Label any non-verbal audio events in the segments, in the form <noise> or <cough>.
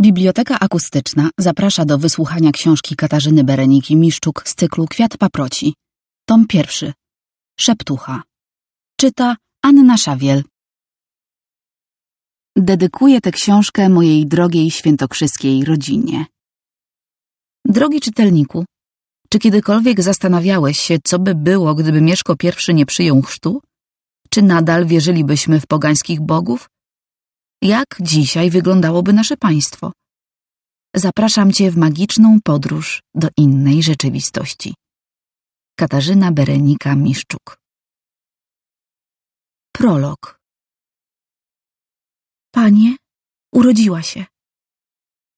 Biblioteka Akustyczna zaprasza do wysłuchania książki Katarzyny Bereniki Miszczuk z cyklu Kwiat Paproci. Tom pierwszy. Szeptucha. Czyta Anna Szawiel. Dedykuję tę książkę mojej drogiej świętokrzyskiej rodzinie. Drogi czytelniku, czy kiedykolwiek zastanawiałeś się, co by było, gdyby Mieszko I nie przyjął chrztu? Czy nadal wierzylibyśmy w pogańskich bogów? jak dzisiaj wyglądałoby nasze państwo. Zapraszam Cię w magiczną podróż do innej rzeczywistości. Katarzyna Berenika Miszczuk. Prolog. Panie, urodziła się.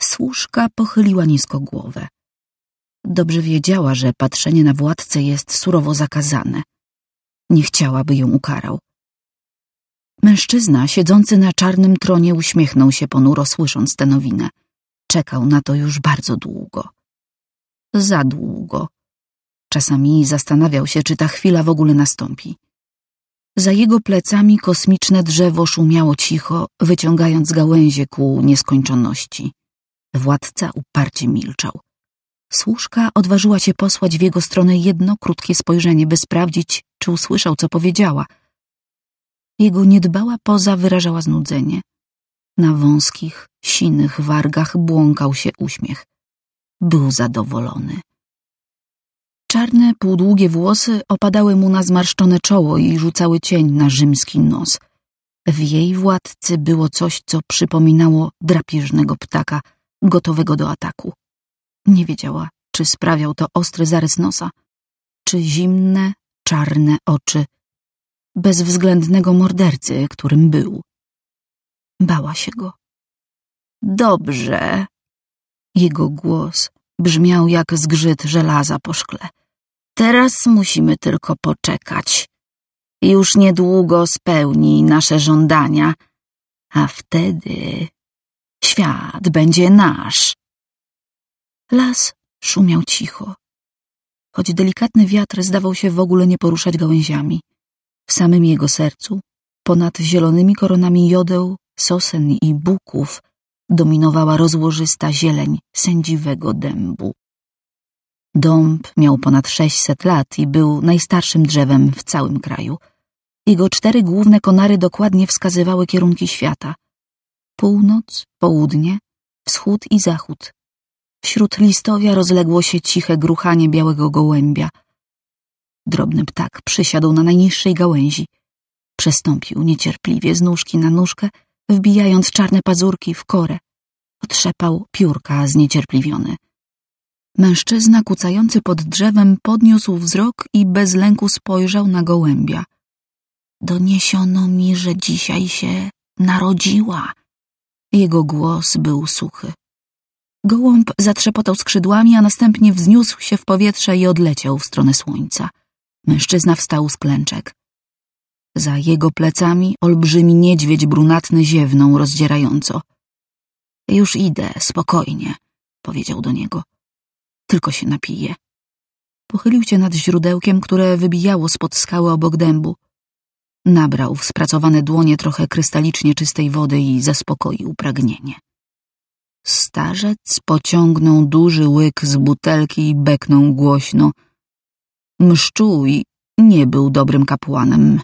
Służka pochyliła nisko głowę. Dobrze wiedziała, że patrzenie na władcę jest surowo zakazane. Nie chciałaby ją ukarał. Mężczyzna siedzący na czarnym tronie uśmiechnął się ponuro, słysząc tę nowinę. Czekał na to już bardzo długo. Za długo. Czasami zastanawiał się, czy ta chwila w ogóle nastąpi. Za jego plecami kosmiczne drzewo szumiało cicho, wyciągając gałęzie ku nieskończoności. Władca uparcie milczał. Służka odważyła się posłać w jego stronę jedno krótkie spojrzenie, by sprawdzić, czy usłyszał, co powiedziała – jego niedbała poza wyrażała znudzenie. Na wąskich, sinych wargach błąkał się uśmiech. Był zadowolony. Czarne, półdługie włosy opadały mu na zmarszczone czoło i rzucały cień na rzymski nos. W jej władcy było coś, co przypominało drapieżnego ptaka, gotowego do ataku. Nie wiedziała, czy sprawiał to ostry zarys nosa, czy zimne, czarne oczy bezwzględnego mordercy, którym był. Bała się go. Dobrze. Jego głos brzmiał jak zgrzyt żelaza po szkle. Teraz musimy tylko poczekać. Już niedługo spełni nasze żądania, a wtedy świat będzie nasz. Las szumiał cicho, choć delikatny wiatr zdawał się w ogóle nie poruszać gałęziami. W samym jego sercu, ponad zielonymi koronami jodeł, sosen i buków, dominowała rozłożysta zieleń sędziwego dębu. Dąb miał ponad 600 lat i był najstarszym drzewem w całym kraju. Jego cztery główne konary dokładnie wskazywały kierunki świata. Północ, południe, wschód i zachód. Wśród listowia rozległo się ciche gruchanie białego gołębia – Drobny ptak przysiadł na najniższej gałęzi. Przestąpił niecierpliwie z nóżki na nóżkę, wbijając czarne pazurki w korę. Otrzepał piórka zniecierpliwiony. Mężczyzna kucający pod drzewem podniósł wzrok i bez lęku spojrzał na gołębia. Doniesiono mi, że dzisiaj się narodziła. Jego głos był suchy. Gołąb zatrzepotał skrzydłami, a następnie wzniósł się w powietrze i odleciał w stronę słońca. Mężczyzna wstał z klęczek. Za jego plecami olbrzymi niedźwiedź brunatny ziewnął rozdzierająco. Już idę, spokojnie, powiedział do niego. Tylko się napiję. Pochylił się nad źródełkiem, które wybijało spod skały obok dębu. Nabrał w spracowane dłonie trochę krystalicznie czystej wody i zaspokoił pragnienie. Starzec pociągnął duży łyk z butelki i beknął głośno – Mszczuj nie był dobrym kapłanem,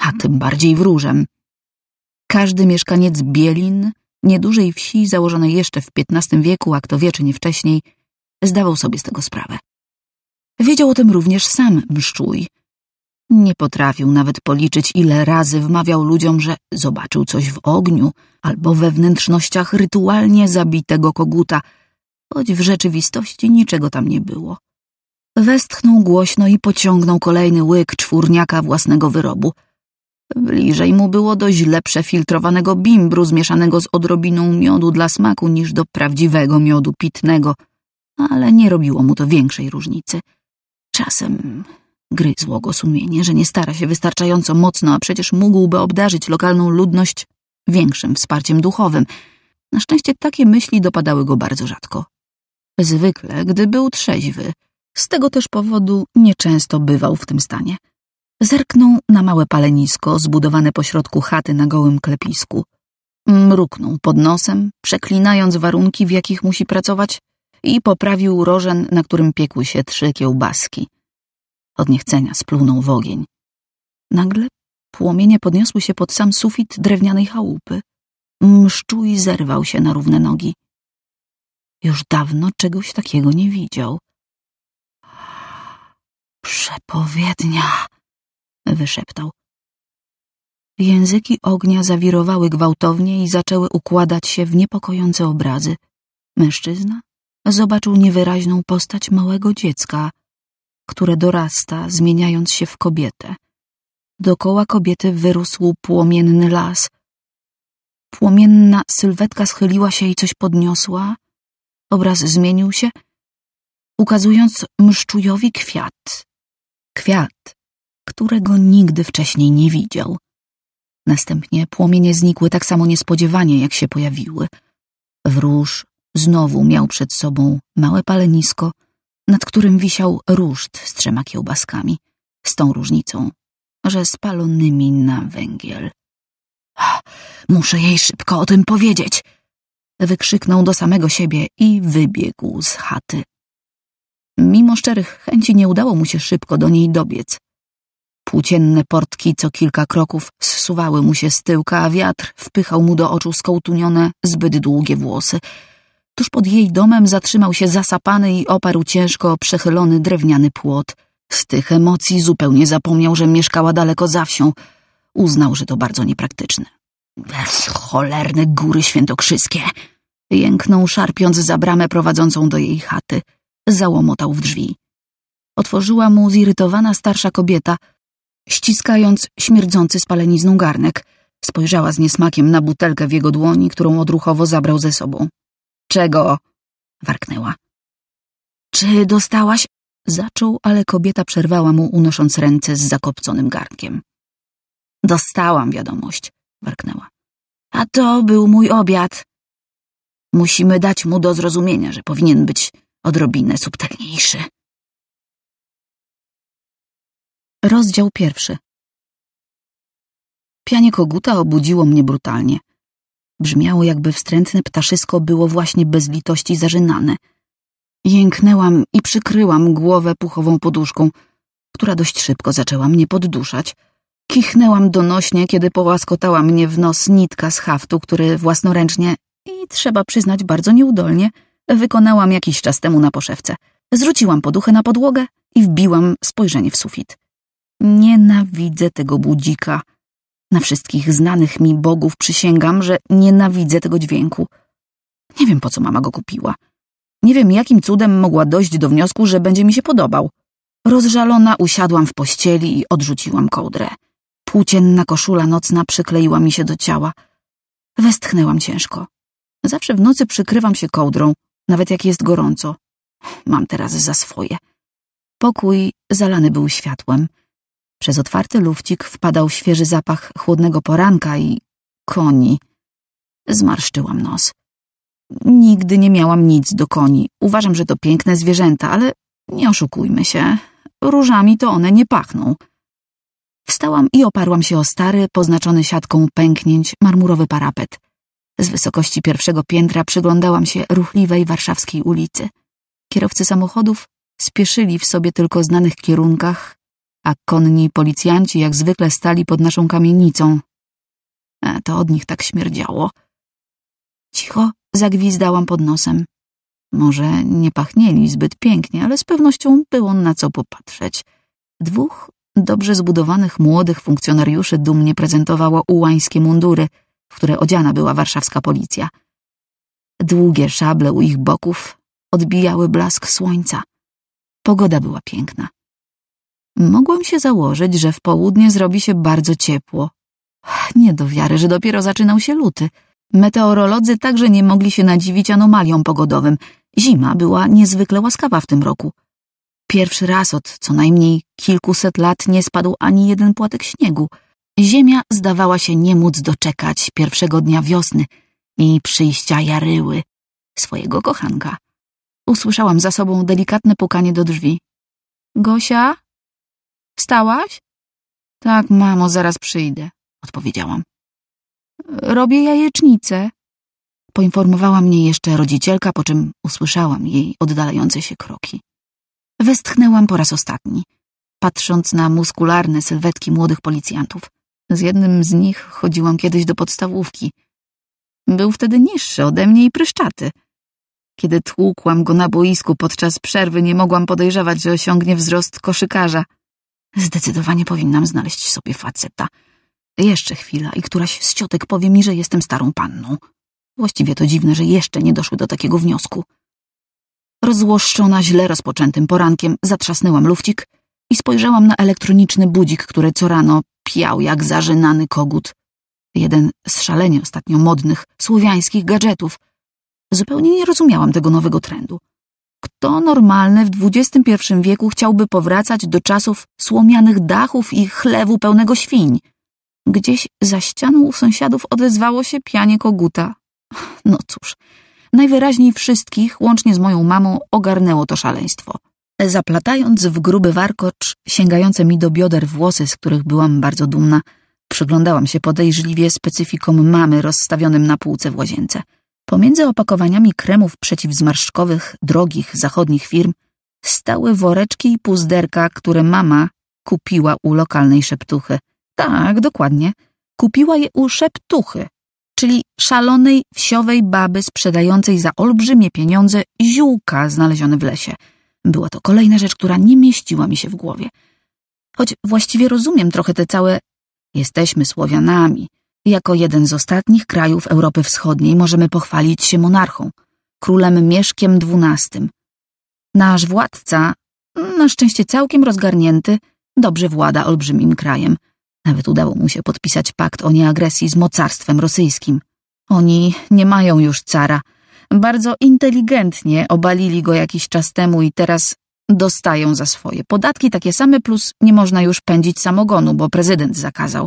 a tym bardziej wróżem. Każdy mieszkaniec Bielin, niedużej wsi założonej jeszcze w XV wieku, a kto wie czy nie wcześniej, zdawał sobie z tego sprawę. Wiedział o tym również sam mszczuj. Nie potrafił nawet policzyć, ile razy wmawiał ludziom, że zobaczył coś w ogniu albo we wnętrznościach rytualnie zabitego koguta, choć w rzeczywistości niczego tam nie było. Westchnął głośno i pociągnął kolejny łyk czwórniaka własnego wyrobu. Bliżej mu było do źle przefiltrowanego bimbru zmieszanego z odrobiną miodu dla smaku niż do prawdziwego miodu pitnego, ale nie robiło mu to większej różnicy. Czasem gryzło go sumienie, że nie stara się wystarczająco mocno, a przecież mógłby obdarzyć lokalną ludność większym wsparciem duchowym. Na szczęście takie myśli dopadały go bardzo rzadko. Zwykle, gdy był trzeźwy, z tego też powodu nieczęsto bywał w tym stanie. Zerknął na małe palenisko zbudowane pośrodku chaty na gołym klepisku. Mruknął pod nosem, przeklinając warunki, w jakich musi pracować, i poprawił rożen, na którym piekły się trzy kiełbaski. Od niechcenia splunął w ogień. Nagle płomienie podniosły się pod sam sufit drewnianej chałupy. Mszczuj zerwał się na równe nogi. Już dawno czegoś takiego nie widział. Przepowiednia, wyszeptał. Języki ognia zawirowały gwałtownie i zaczęły układać się w niepokojące obrazy. Mężczyzna zobaczył niewyraźną postać małego dziecka, które dorasta, zmieniając się w kobietę. Dokoła kobiety wyrósł płomienny las. Płomienna sylwetka schyliła się i coś podniosła. Obraz zmienił się, ukazując mszczujowi kwiat kwiat, którego nigdy wcześniej nie widział. Następnie płomienie znikły tak samo niespodziewanie, jak się pojawiły. Wróż znowu miał przed sobą małe palenisko, nad którym wisiał ruszt z trzema kiełbaskami, z tą różnicą, że spalonymi na węgiel. Muszę jej szybko o tym powiedzieć! Wykrzyknął do samego siebie i wybiegł z chaty. Mimo szczerych chęci nie udało mu się szybko do niej dobiec. Płócienne portki co kilka kroków zsuwały mu się z tyłka, a wiatr wpychał mu do oczu skołtunione, zbyt długie włosy. Tuż pod jej domem zatrzymał się zasapany i oparł ciężko przechylony drewniany płot. Z tych emocji zupełnie zapomniał, że mieszkała daleko za wsią. Uznał, że to bardzo niepraktyczne. Wersz cholerne góry świętokrzyskie! Jęknął, szarpiąc za bramę prowadzącą do jej chaty – załomotał w drzwi. Otworzyła mu zirytowana starsza kobieta, ściskając śmierdzący spalenizną garnek. Spojrzała z niesmakiem na butelkę w jego dłoni, którą odruchowo zabrał ze sobą. Czego? warknęła. Czy dostałaś? Zaczął, ale kobieta przerwała mu, unosząc ręce z zakopconym garnkiem. Dostałam wiadomość, warknęła. A to był mój obiad. Musimy dać mu do zrozumienia, że powinien być odrobinę subtelniejszy. Rozdział pierwszy. Pianie koguta obudziło mnie brutalnie. Brzmiało, jakby wstrętne ptaszysko było właśnie bez litości zarzynane. Jęknęłam i przykryłam głowę puchową poduszką, która dość szybko zaczęła mnie podduszać. Kichnęłam donośnie, kiedy połaskotała mnie w nos nitka z haftu, który własnoręcznie i trzeba przyznać bardzo nieudolnie – wykonałam jakiś czas temu na poszewce. Zrzuciłam poduchę na podłogę i wbiłam spojrzenie w sufit. Nienawidzę tego budzika. Na wszystkich znanych mi bogów przysięgam, że nienawidzę tego dźwięku. Nie wiem, po co mama go kupiła. Nie wiem, jakim cudem mogła dojść do wniosku, że będzie mi się podobał. Rozżalona usiadłam w pościeli i odrzuciłam kołdrę. Płócienna koszula nocna przykleiła mi się do ciała. Westchnęłam ciężko. Zawsze w nocy przykrywam się kołdrą, nawet jak jest gorąco. Mam teraz za swoje. Pokój zalany był światłem. Przez otwarty lufcik wpadał świeży zapach chłodnego poranka i koni. Zmarszczyłam nos. Nigdy nie miałam nic do koni. Uważam, że to piękne zwierzęta, ale nie oszukujmy się. Różami to one nie pachną. Wstałam i oparłam się o stary, poznaczony siatką pęknięć, marmurowy parapet. Z wysokości pierwszego piętra przyglądałam się ruchliwej warszawskiej ulicy. Kierowcy samochodów spieszyli w sobie tylko znanych kierunkach, a konni policjanci jak zwykle stali pod naszą kamienicą. A e, to od nich tak śmierdziało. Cicho zagwizdałam pod nosem. Może nie pachnieli zbyt pięknie, ale z pewnością było na co popatrzeć. Dwóch dobrze zbudowanych młodych funkcjonariuszy dumnie prezentowało ułańskie mundury – w które odziana była warszawska policja. Długie szable u ich boków odbijały blask słońca. Pogoda była piękna. Mogłem się założyć, że w południe zrobi się bardzo ciepło. Nie do wiary, że dopiero zaczynał się luty. Meteorolodzy także nie mogli się nadziwić anomaliom pogodowym. Zima była niezwykle łaskawa w tym roku. Pierwszy raz od co najmniej kilkuset lat nie spadł ani jeden płatek śniegu – Ziemia zdawała się nie móc doczekać pierwszego dnia wiosny i przyjścia Jaryły, swojego kochanka. Usłyszałam za sobą delikatne pukanie do drzwi. Gosia? Wstałaś? Tak, mamo, zaraz przyjdę, odpowiedziałam. Robię jajecznicę. Poinformowała mnie jeszcze rodzicielka, po czym usłyszałam jej oddalające się kroki. Westchnęłam po raz ostatni, patrząc na muskularne sylwetki młodych policjantów. Z jednym z nich chodziłam kiedyś do podstawówki. Był wtedy niższy ode mnie i pryszczaty. Kiedy tłukłam go na boisku podczas przerwy, nie mogłam podejrzewać, że osiągnie wzrost koszykarza. Zdecydowanie powinnam znaleźć sobie faceta. Jeszcze chwila i któraś z ciotek powie mi, że jestem starą panną. Właściwie to dziwne, że jeszcze nie doszły do takiego wniosku. Rozłoszczona źle rozpoczętym porankiem, zatrzasnęłam lufcik i spojrzałam na elektroniczny budzik, który co rano piał jak zażynany kogut. Jeden z szalenie ostatnio modnych słowiańskich gadżetów. Zupełnie nie rozumiałam tego nowego trendu. Kto normalny w XXI wieku chciałby powracać do czasów słomianych dachów i chlewu pełnego świń? Gdzieś za ścianą u sąsiadów odezwało się pianie koguta. No cóż, najwyraźniej wszystkich, łącznie z moją mamą, ogarnęło to szaleństwo. Zaplatając w gruby warkocz, sięgające mi do bioder włosy, z których byłam bardzo dumna, przyglądałam się podejrzliwie specyfikom mamy rozstawionym na półce w łazience. Pomiędzy opakowaniami kremów przeciwzmarszczkowych drogich zachodnich firm stały woreczki i puzderka, które mama kupiła u lokalnej szeptuchy. Tak, dokładnie. Kupiła je u szeptuchy, czyli szalonej wsiowej baby sprzedającej za olbrzymie pieniądze ziółka znalezione w lesie – była to kolejna rzecz, która nie mieściła mi się w głowie. Choć właściwie rozumiem trochę te całe jesteśmy Słowianami. Jako jeden z ostatnich krajów Europy Wschodniej możemy pochwalić się monarchą, królem Mieszkiem XII. Nasz władca, na szczęście całkiem rozgarnięty, dobrze włada olbrzymim krajem. Nawet udało mu się podpisać pakt o nieagresji z mocarstwem rosyjskim. Oni nie mają już cara, bardzo inteligentnie obalili go jakiś czas temu i teraz dostają za swoje. Podatki takie same, plus nie można już pędzić samogonu, bo prezydent zakazał.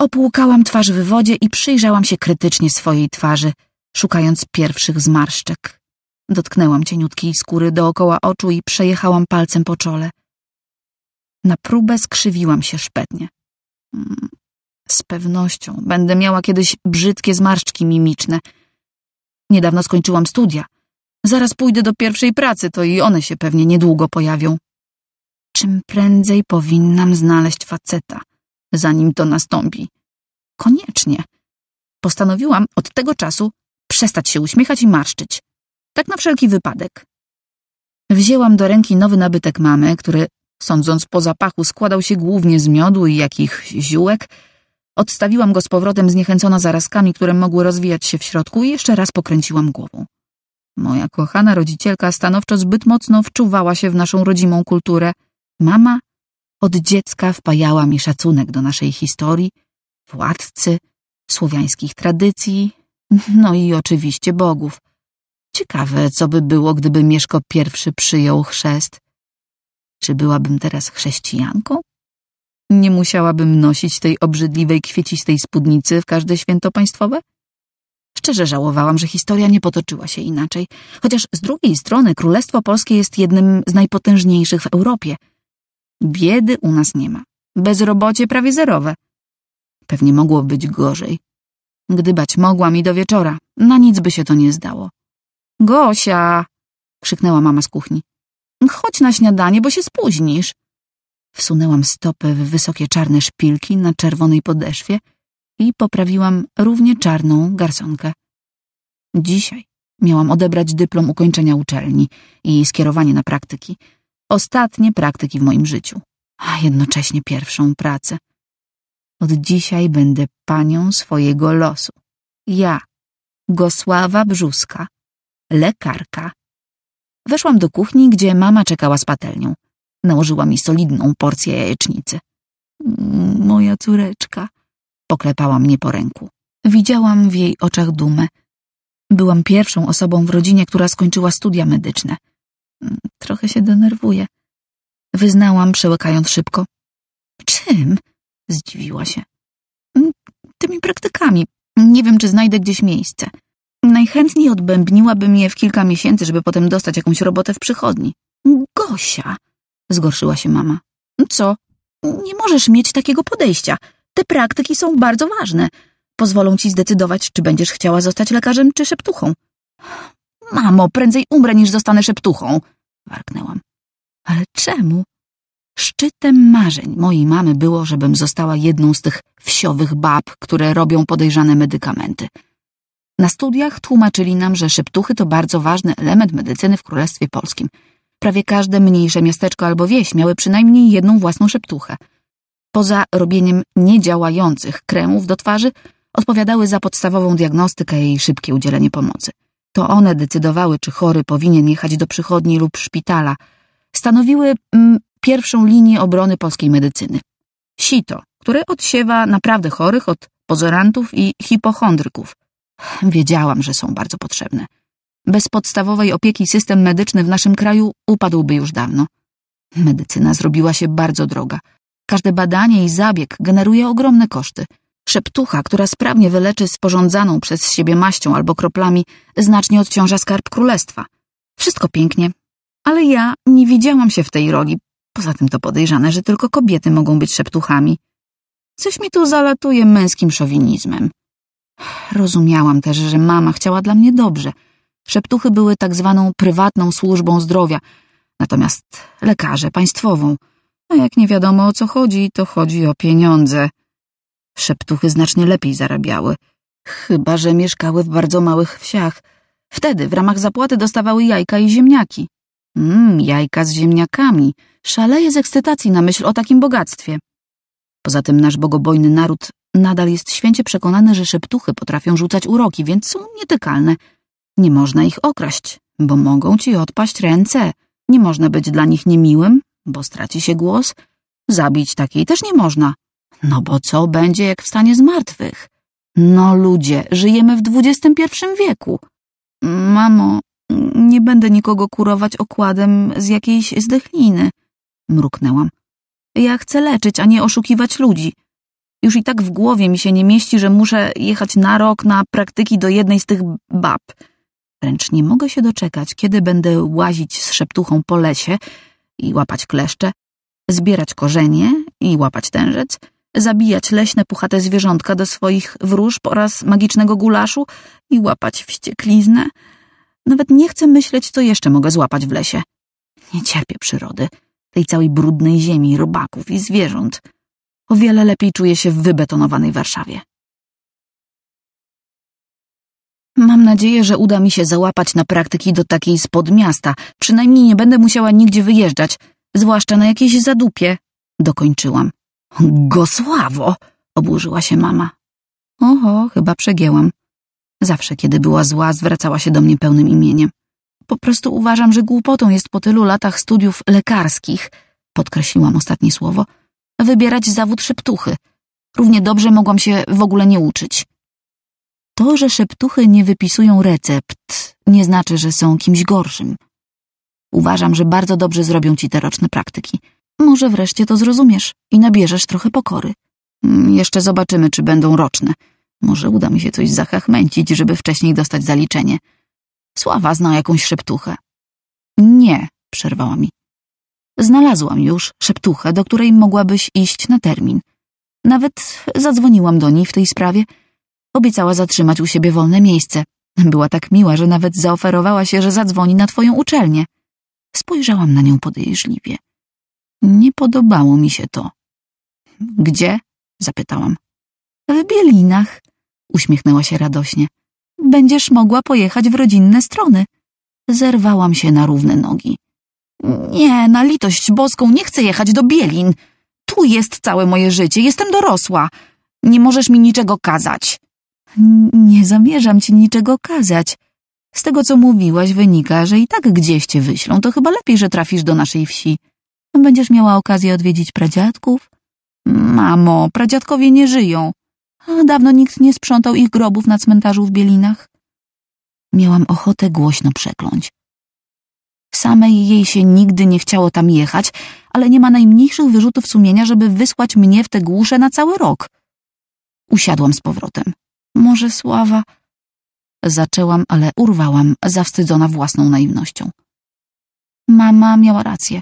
Opłukałam twarz w wodzie i przyjrzałam się krytycznie swojej twarzy, szukając pierwszych zmarszczek. Dotknęłam cieniutkiej skóry dookoła oczu i przejechałam palcem po czole. Na próbę skrzywiłam się szpetnie. Mm, z pewnością będę miała kiedyś brzydkie zmarszczki mimiczne – Niedawno skończyłam studia. Zaraz pójdę do pierwszej pracy, to i one się pewnie niedługo pojawią. Czym prędzej powinnam znaleźć faceta, zanim to nastąpi. Koniecznie. Postanowiłam od tego czasu przestać się uśmiechać i marszczyć. Tak na wszelki wypadek. Wzięłam do ręki nowy nabytek mamy, który, sądząc po zapachu, składał się głównie z miodu i jakichś ziółek, Odstawiłam go z powrotem zniechęcona zarazkami, które mogły rozwijać się w środku i jeszcze raz pokręciłam głową. Moja kochana rodzicielka stanowczo zbyt mocno wczuwała się w naszą rodzimą kulturę. Mama od dziecka wpajała mi szacunek do naszej historii, władcy, słowiańskich tradycji, no i oczywiście bogów. Ciekawe, co by było, gdyby Mieszko pierwszy przyjął chrzest. Czy byłabym teraz chrześcijanką? Nie musiałabym nosić tej obrzydliwej, kwiecistej spódnicy w każde święto państwowe? Szczerze żałowałam, że historia nie potoczyła się inaczej, chociaż z drugiej strony Królestwo Polskie jest jednym z najpotężniejszych w Europie. Biedy u nas nie ma. Bezrobocie prawie zerowe. Pewnie mogło być gorzej. Gdybać mogłam i do wieczora, na nic by się to nie zdało. Gosia! krzyknęła mama z kuchni. Chodź na śniadanie, bo się spóźnisz. Wsunęłam stopę w wysokie czarne szpilki na czerwonej podeszwie i poprawiłam równie czarną garsonkę. Dzisiaj miałam odebrać dyplom ukończenia uczelni i skierowanie na praktyki. Ostatnie praktyki w moim życiu, a jednocześnie pierwszą pracę. Od dzisiaj będę panią swojego losu. Ja, Gosława Brzuska, lekarka. Weszłam do kuchni, gdzie mama czekała z patelnią. Nałożyła mi solidną porcję jajecznicy. Moja córeczka, poklepała mnie po ręku. Widziałam w jej oczach dumę. Byłam pierwszą osobą w rodzinie, która skończyła studia medyczne. Trochę się denerwuję. Wyznałam, przełykając szybko. Czym? Zdziwiła się. Tymi praktykami. Nie wiem, czy znajdę gdzieś miejsce. Najchętniej odbębniłabym je w kilka miesięcy, żeby potem dostać jakąś robotę w przychodni. Gosia! Zgorszyła się mama. Co? Nie możesz mieć takiego podejścia. Te praktyki są bardzo ważne. Pozwolą ci zdecydować, czy będziesz chciała zostać lekarzem czy szeptuchą. Mamo, prędzej umrę niż zostanę szeptuchą, warknęłam. Ale czemu? Szczytem marzeń mojej mamy było, żebym została jedną z tych wsiowych bab, które robią podejrzane medykamenty. Na studiach tłumaczyli nam, że szeptuchy to bardzo ważny element medycyny w Królestwie Polskim – Prawie każde mniejsze miasteczko albo wieś miały przynajmniej jedną własną szeptuchę. Poza robieniem niedziałających kremów do twarzy, odpowiadały za podstawową diagnostykę i szybkie udzielenie pomocy. To one decydowały, czy chory powinien jechać do przychodni lub szpitala. Stanowiły mm, pierwszą linię obrony polskiej medycyny. Sito, które odsiewa naprawdę chorych od pozorantów i hipochondryków. Wiedziałam, że są bardzo potrzebne. Bez podstawowej opieki system medyczny w naszym kraju upadłby już dawno. Medycyna zrobiła się bardzo droga. Każde badanie i zabieg generuje ogromne koszty. Szeptucha, która sprawnie wyleczy sporządzaną przez siebie maścią albo kroplami, znacznie odciąża skarb królestwa. Wszystko pięknie, ale ja nie widziałam się w tej roli. Poza tym to podejrzane, że tylko kobiety mogą być szeptuchami. Coś mi tu zalatuje męskim szowinizmem. Rozumiałam też, że mama chciała dla mnie dobrze – Szeptuchy były tak zwaną prywatną służbą zdrowia, natomiast lekarze państwową. A no jak nie wiadomo o co chodzi, to chodzi o pieniądze. Szeptuchy znacznie lepiej zarabiały, chyba że mieszkały w bardzo małych wsiach. Wtedy w ramach zapłaty dostawały jajka i ziemniaki. Mmm, jajka z ziemniakami. Szaleje z ekscytacji na myśl o takim bogactwie. Poza tym nasz bogobojny naród nadal jest święcie przekonany, że szeptuchy potrafią rzucać uroki, więc są nietykalne – nie można ich okraść, bo mogą ci odpaść ręce. Nie można być dla nich niemiłym, bo straci się głos. Zabić takiej też nie można. No bo co będzie, jak wstanie z martwych? No ludzie, żyjemy w XXI wieku. Mamo, nie będę nikogo kurować okładem z jakiejś zdechliny, mruknęłam. Ja chcę leczyć, a nie oszukiwać ludzi. Już i tak w głowie mi się nie mieści, że muszę jechać na rok na praktyki do jednej z tych bab. Wręcz nie mogę się doczekać, kiedy będę łazić z szeptuchą po lesie i łapać kleszcze, zbierać korzenie i łapać tężec, zabijać leśne puchate zwierzątka do swoich wróżb oraz magicznego gulaszu i łapać wściekliznę. Nawet nie chcę myśleć, co jeszcze mogę złapać w lesie. Nie cierpię przyrody, tej całej brudnej ziemi, robaków i zwierząt. O wiele lepiej czuję się w wybetonowanej Warszawie. Mam nadzieję, że uda mi się załapać na praktyki do takiej spod miasta. Przynajmniej nie będę musiała nigdzie wyjeżdżać, zwłaszcza na jakieś zadupie. Dokończyłam. Gosławo! oburzyła się mama. Oho, chyba przegięłam. Zawsze, kiedy była zła, zwracała się do mnie pełnym imieniem. Po prostu uważam, że głupotą jest po tylu latach studiów lekarskich, podkreśliłam ostatnie słowo, wybierać zawód szeptuchy. Równie dobrze mogłam się w ogóle nie uczyć. To, że szeptuchy nie wypisują recept, nie znaczy, że są kimś gorszym. Uważam, że bardzo dobrze zrobią ci te roczne praktyki. Może wreszcie to zrozumiesz i nabierzesz trochę pokory. Mm, jeszcze zobaczymy, czy będą roczne. Może uda mi się coś zachachmęcić, żeby wcześniej dostać zaliczenie. Sława zna jakąś szeptuchę. Nie, przerwała mi. Znalazłam już szeptuchę, do której mogłabyś iść na termin. Nawet zadzwoniłam do niej w tej sprawie – Obiecała zatrzymać u siebie wolne miejsce. Była tak miła, że nawet zaoferowała się, że zadzwoni na twoją uczelnię. Spojrzałam na nią podejrzliwie. Nie podobało mi się to. Gdzie? zapytałam. W Bielinach, uśmiechnęła się radośnie. Będziesz mogła pojechać w rodzinne strony. Zerwałam się na równe nogi. Nie, na litość boską nie chcę jechać do Bielin. Tu jest całe moje życie, jestem dorosła. Nie możesz mi niczego kazać. Nie zamierzam ci niczego kazać. Z tego, co mówiłaś, wynika, że i tak gdzieś cię wyślą, to chyba lepiej, że trafisz do naszej wsi. Będziesz miała okazję odwiedzić pradziadków? Mamo, pradziadkowie nie żyją. A dawno nikt nie sprzątał ich grobów na cmentarzu w Bielinach. Miałam ochotę głośno przekląć. Samej jej się nigdy nie chciało tam jechać, ale nie ma najmniejszych wyrzutów sumienia, żeby wysłać mnie w tę głuszę na cały rok. Usiadłam z powrotem. Może sława. Zaczęłam, ale urwałam, zawstydzona własną naiwnością. Mama miała rację.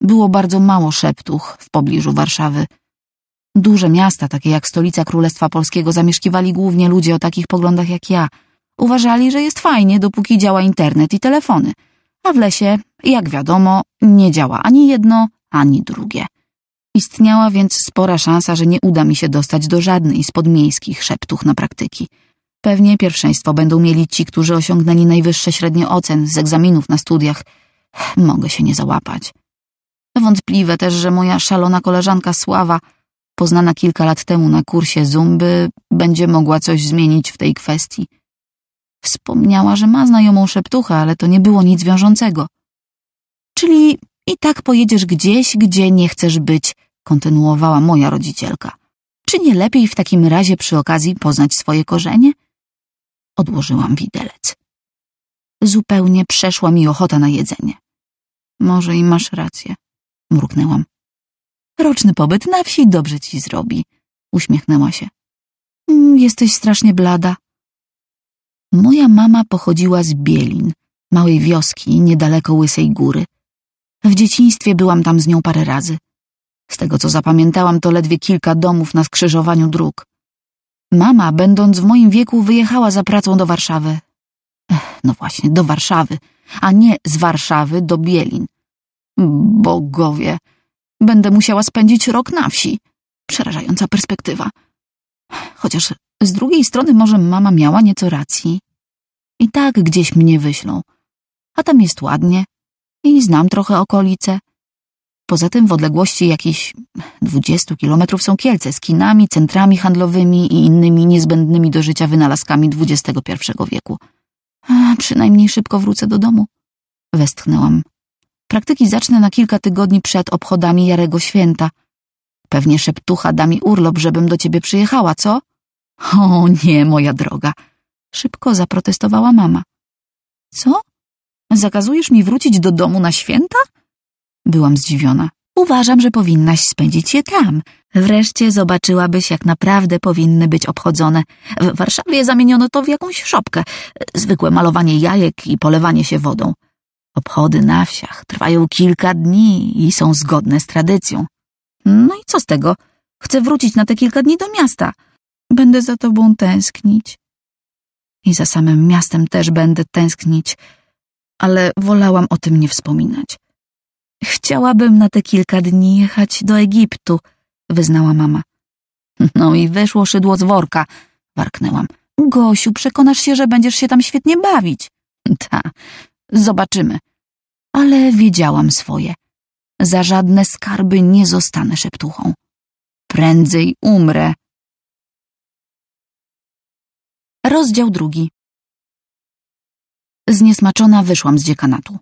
Było bardzo mało szeptuch w pobliżu Warszawy. Duże miasta, takie jak stolica Królestwa Polskiego, zamieszkiwali głównie ludzie o takich poglądach jak ja. Uważali, że jest fajnie, dopóki działa internet i telefony. A w lesie, jak wiadomo, nie działa ani jedno, ani drugie. Istniała więc spora szansa, że nie uda mi się dostać do żadnej z podmiejskich szeptuch na praktyki. Pewnie pierwszeństwo będą mieli ci, którzy osiągnęli najwyższe średnie ocen z egzaminów na studiach. Mogę się nie załapać. Wątpliwe też, że moja szalona koleżanka Sława, poznana kilka lat temu na kursie Zumby, będzie mogła coś zmienić w tej kwestii. Wspomniała, że ma znajomą szeptuchę, ale to nie było nic wiążącego. Czyli i tak pojedziesz gdzieś, gdzie nie chcesz być, kontynuowała moja rodzicielka. Czy nie lepiej w takim razie przy okazji poznać swoje korzenie? Odłożyłam widelec. Zupełnie przeszła mi ochota na jedzenie. Może i masz rację, mruknęłam. Roczny pobyt na wsi dobrze ci zrobi, uśmiechnęła się. Mm, jesteś strasznie blada. Moja mama pochodziła z Bielin, małej wioski niedaleko Łysej Góry. W dzieciństwie byłam tam z nią parę razy. Z tego co zapamiętałam, to ledwie kilka domów na skrzyżowaniu dróg. Mama, będąc w moim wieku, wyjechała za pracą do Warszawy. Ech, no właśnie, do Warszawy, a nie z Warszawy do Bielin. Bogowie, będę musiała spędzić rok na wsi. Przerażająca perspektywa. Chociaż z drugiej strony może mama miała nieco racji. I tak gdzieś mnie wyślą. A tam jest ładnie, i znam trochę okolice. Poza tym w odległości jakichś dwudziestu kilometrów są Kielce z kinami, centrami handlowymi i innymi niezbędnymi do życia wynalazkami XXI wieku. A, przynajmniej szybko wrócę do domu. Westchnęłam. Praktyki zacznę na kilka tygodni przed obchodami Jarego Święta. Pewnie szeptucha da mi urlop, żebym do ciebie przyjechała, co? O nie, moja droga. Szybko zaprotestowała mama. Co? Zakazujesz mi wrócić do domu na święta? Byłam zdziwiona. Uważam, że powinnaś spędzić je tam. Wreszcie zobaczyłabyś, jak naprawdę powinny być obchodzone. W Warszawie zamieniono to w jakąś szopkę. Zwykłe malowanie jajek i polewanie się wodą. Obchody na wsiach trwają kilka dni i są zgodne z tradycją. No i co z tego? Chcę wrócić na te kilka dni do miasta. Będę za tobą tęsknić. I za samym miastem też będę tęsknić ale wolałam o tym nie wspominać. Chciałabym na te kilka dni jechać do Egiptu, wyznała mama. No i wyszło szydło z worka, warknęłam. Gosiu, przekonasz się, że będziesz się tam świetnie bawić. Ta, zobaczymy. Ale wiedziałam swoje. Za żadne skarby nie zostanę szeptuchą. Prędzej umrę. Rozdział drugi. Zniesmaczona wyszłam z dziekanatu.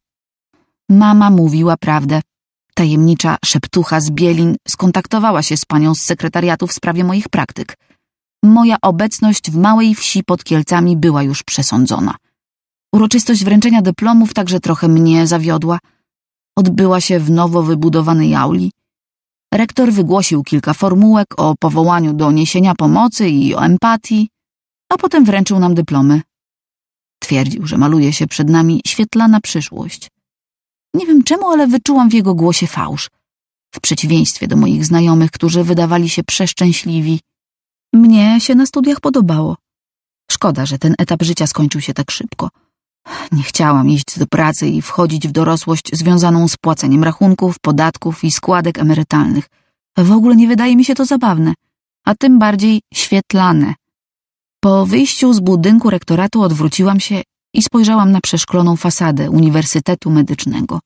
Mama mówiła prawdę. Tajemnicza szeptucha z Bielin skontaktowała się z panią z sekretariatu w sprawie moich praktyk. Moja obecność w małej wsi pod Kielcami była już przesądzona. Uroczystość wręczenia dyplomów także trochę mnie zawiodła. Odbyła się w nowo wybudowanej auli. Rektor wygłosił kilka formułek o powołaniu do niesienia pomocy i o empatii, a potem wręczył nam dyplomy. Twierdził, że maluje się przed nami świetlana przyszłość. Nie wiem czemu, ale wyczułam w jego głosie fałsz. W przeciwieństwie do moich znajomych, którzy wydawali się przeszczęśliwi. Mnie się na studiach podobało. Szkoda, że ten etap życia skończył się tak szybko. Nie chciałam iść do pracy i wchodzić w dorosłość związaną z płaceniem rachunków, podatków i składek emerytalnych. W ogóle nie wydaje mi się to zabawne, a tym bardziej świetlane. Po wyjściu z budynku rektoratu odwróciłam się i spojrzałam na przeszkloną fasadę Uniwersytetu Medycznego.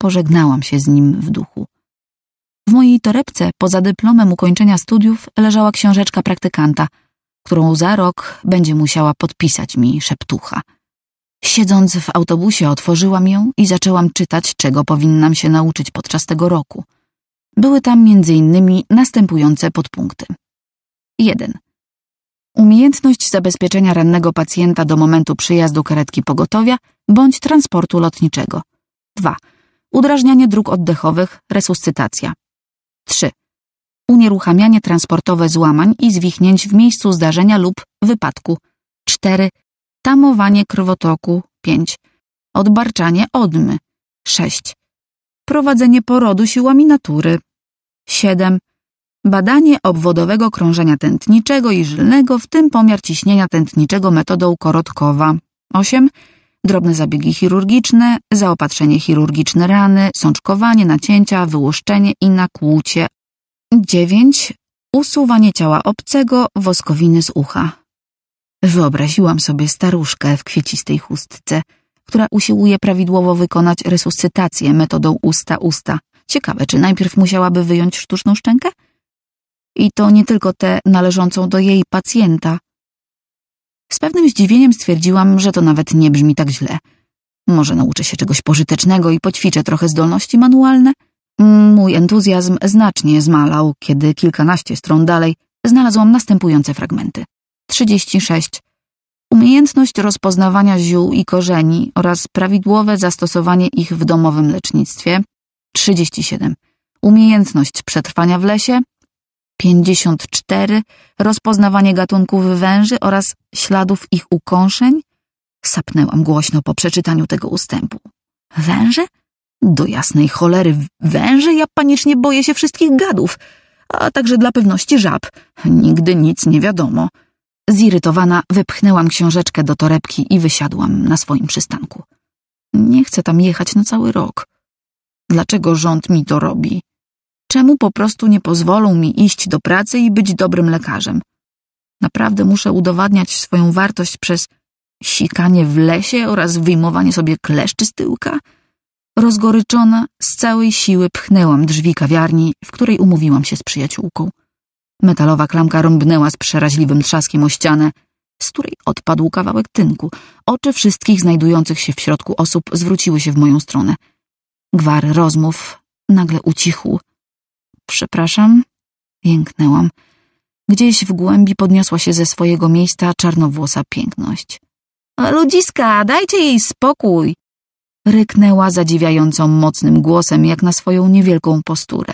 Pożegnałam się z nim w duchu. W mojej torebce, poza dyplomem ukończenia studiów, leżała książeczka praktykanta, którą za rok będzie musiała podpisać mi szeptucha. Siedząc w autobusie, otworzyłam ją i zaczęłam czytać, czego powinnam się nauczyć podczas tego roku. Były tam m.in. następujące podpunkty. 1 umiejętność zabezpieczenia rannego pacjenta do momentu przyjazdu karetki pogotowia bądź transportu lotniczego. 2. Udrażnianie dróg oddechowych, resuscytacja. 3. Unieruchamianie transportowe złamań i zwichnięć w miejscu zdarzenia lub wypadku. 4. Tamowanie krwotoku. 5. Odbarczanie odmy. 6. Prowadzenie porodu siłami natury. 7 badanie obwodowego krążenia tętniczego i żylnego, w tym pomiar ciśnienia tętniczego metodą korotkowa. 8. Drobne zabiegi chirurgiczne, zaopatrzenie chirurgiczne rany, sączkowanie, nacięcia, wyłuszczenie i nakłucie. 9. Usuwanie ciała obcego, woskowiny z ucha. Wyobraziłam sobie staruszkę w kwiecistej chustce, która usiłuje prawidłowo wykonać resuscytację metodą usta-usta. Ciekawe, czy najpierw musiałaby wyjąć sztuczną szczękę? i to nie tylko tę należącą do jej pacjenta. Z pewnym zdziwieniem stwierdziłam, że to nawet nie brzmi tak źle. Może nauczę się czegoś pożytecznego i poćwiczę trochę zdolności manualne? Mój entuzjazm znacznie zmalał, kiedy kilkanaście stron dalej znalazłam następujące fragmenty. 36. Umiejętność rozpoznawania ziół i korzeni oraz prawidłowe zastosowanie ich w domowym lecznictwie. 37. Umiejętność przetrwania w lesie 54. Rozpoznawanie gatunków węży oraz śladów ich ukąszeń? Sapnęłam głośno po przeczytaniu tego ustępu. Węże? Do jasnej cholery, węże? Ja panicznie boję się wszystkich gadów, a także dla pewności żab. Nigdy nic nie wiadomo. Zirytowana wepchnęłam książeczkę do torebki i wysiadłam na swoim przystanku. Nie chcę tam jechać na cały rok. Dlaczego rząd mi to robi? Czemu po prostu nie pozwolą mi iść do pracy i być dobrym lekarzem? Naprawdę muszę udowadniać swoją wartość przez sikanie w lesie oraz wyjmowanie sobie kleszczy z tyłka? Rozgoryczona, z całej siły pchnęłam drzwi kawiarni, w której umówiłam się z przyjaciółką. Metalowa klamka rąbnęła z przeraźliwym trzaskiem o ścianę, z której odpadł kawałek tynku. Oczy wszystkich znajdujących się w środku osób zwróciły się w moją stronę. Gwar rozmów nagle ucichł, Przepraszam, jęknęłam. Gdzieś w głębi podniosła się ze swojego miejsca czarnowłosa piękność. Ludziska, dajcie jej spokój! Ryknęła zadziwiająco mocnym głosem, jak na swoją niewielką posturę.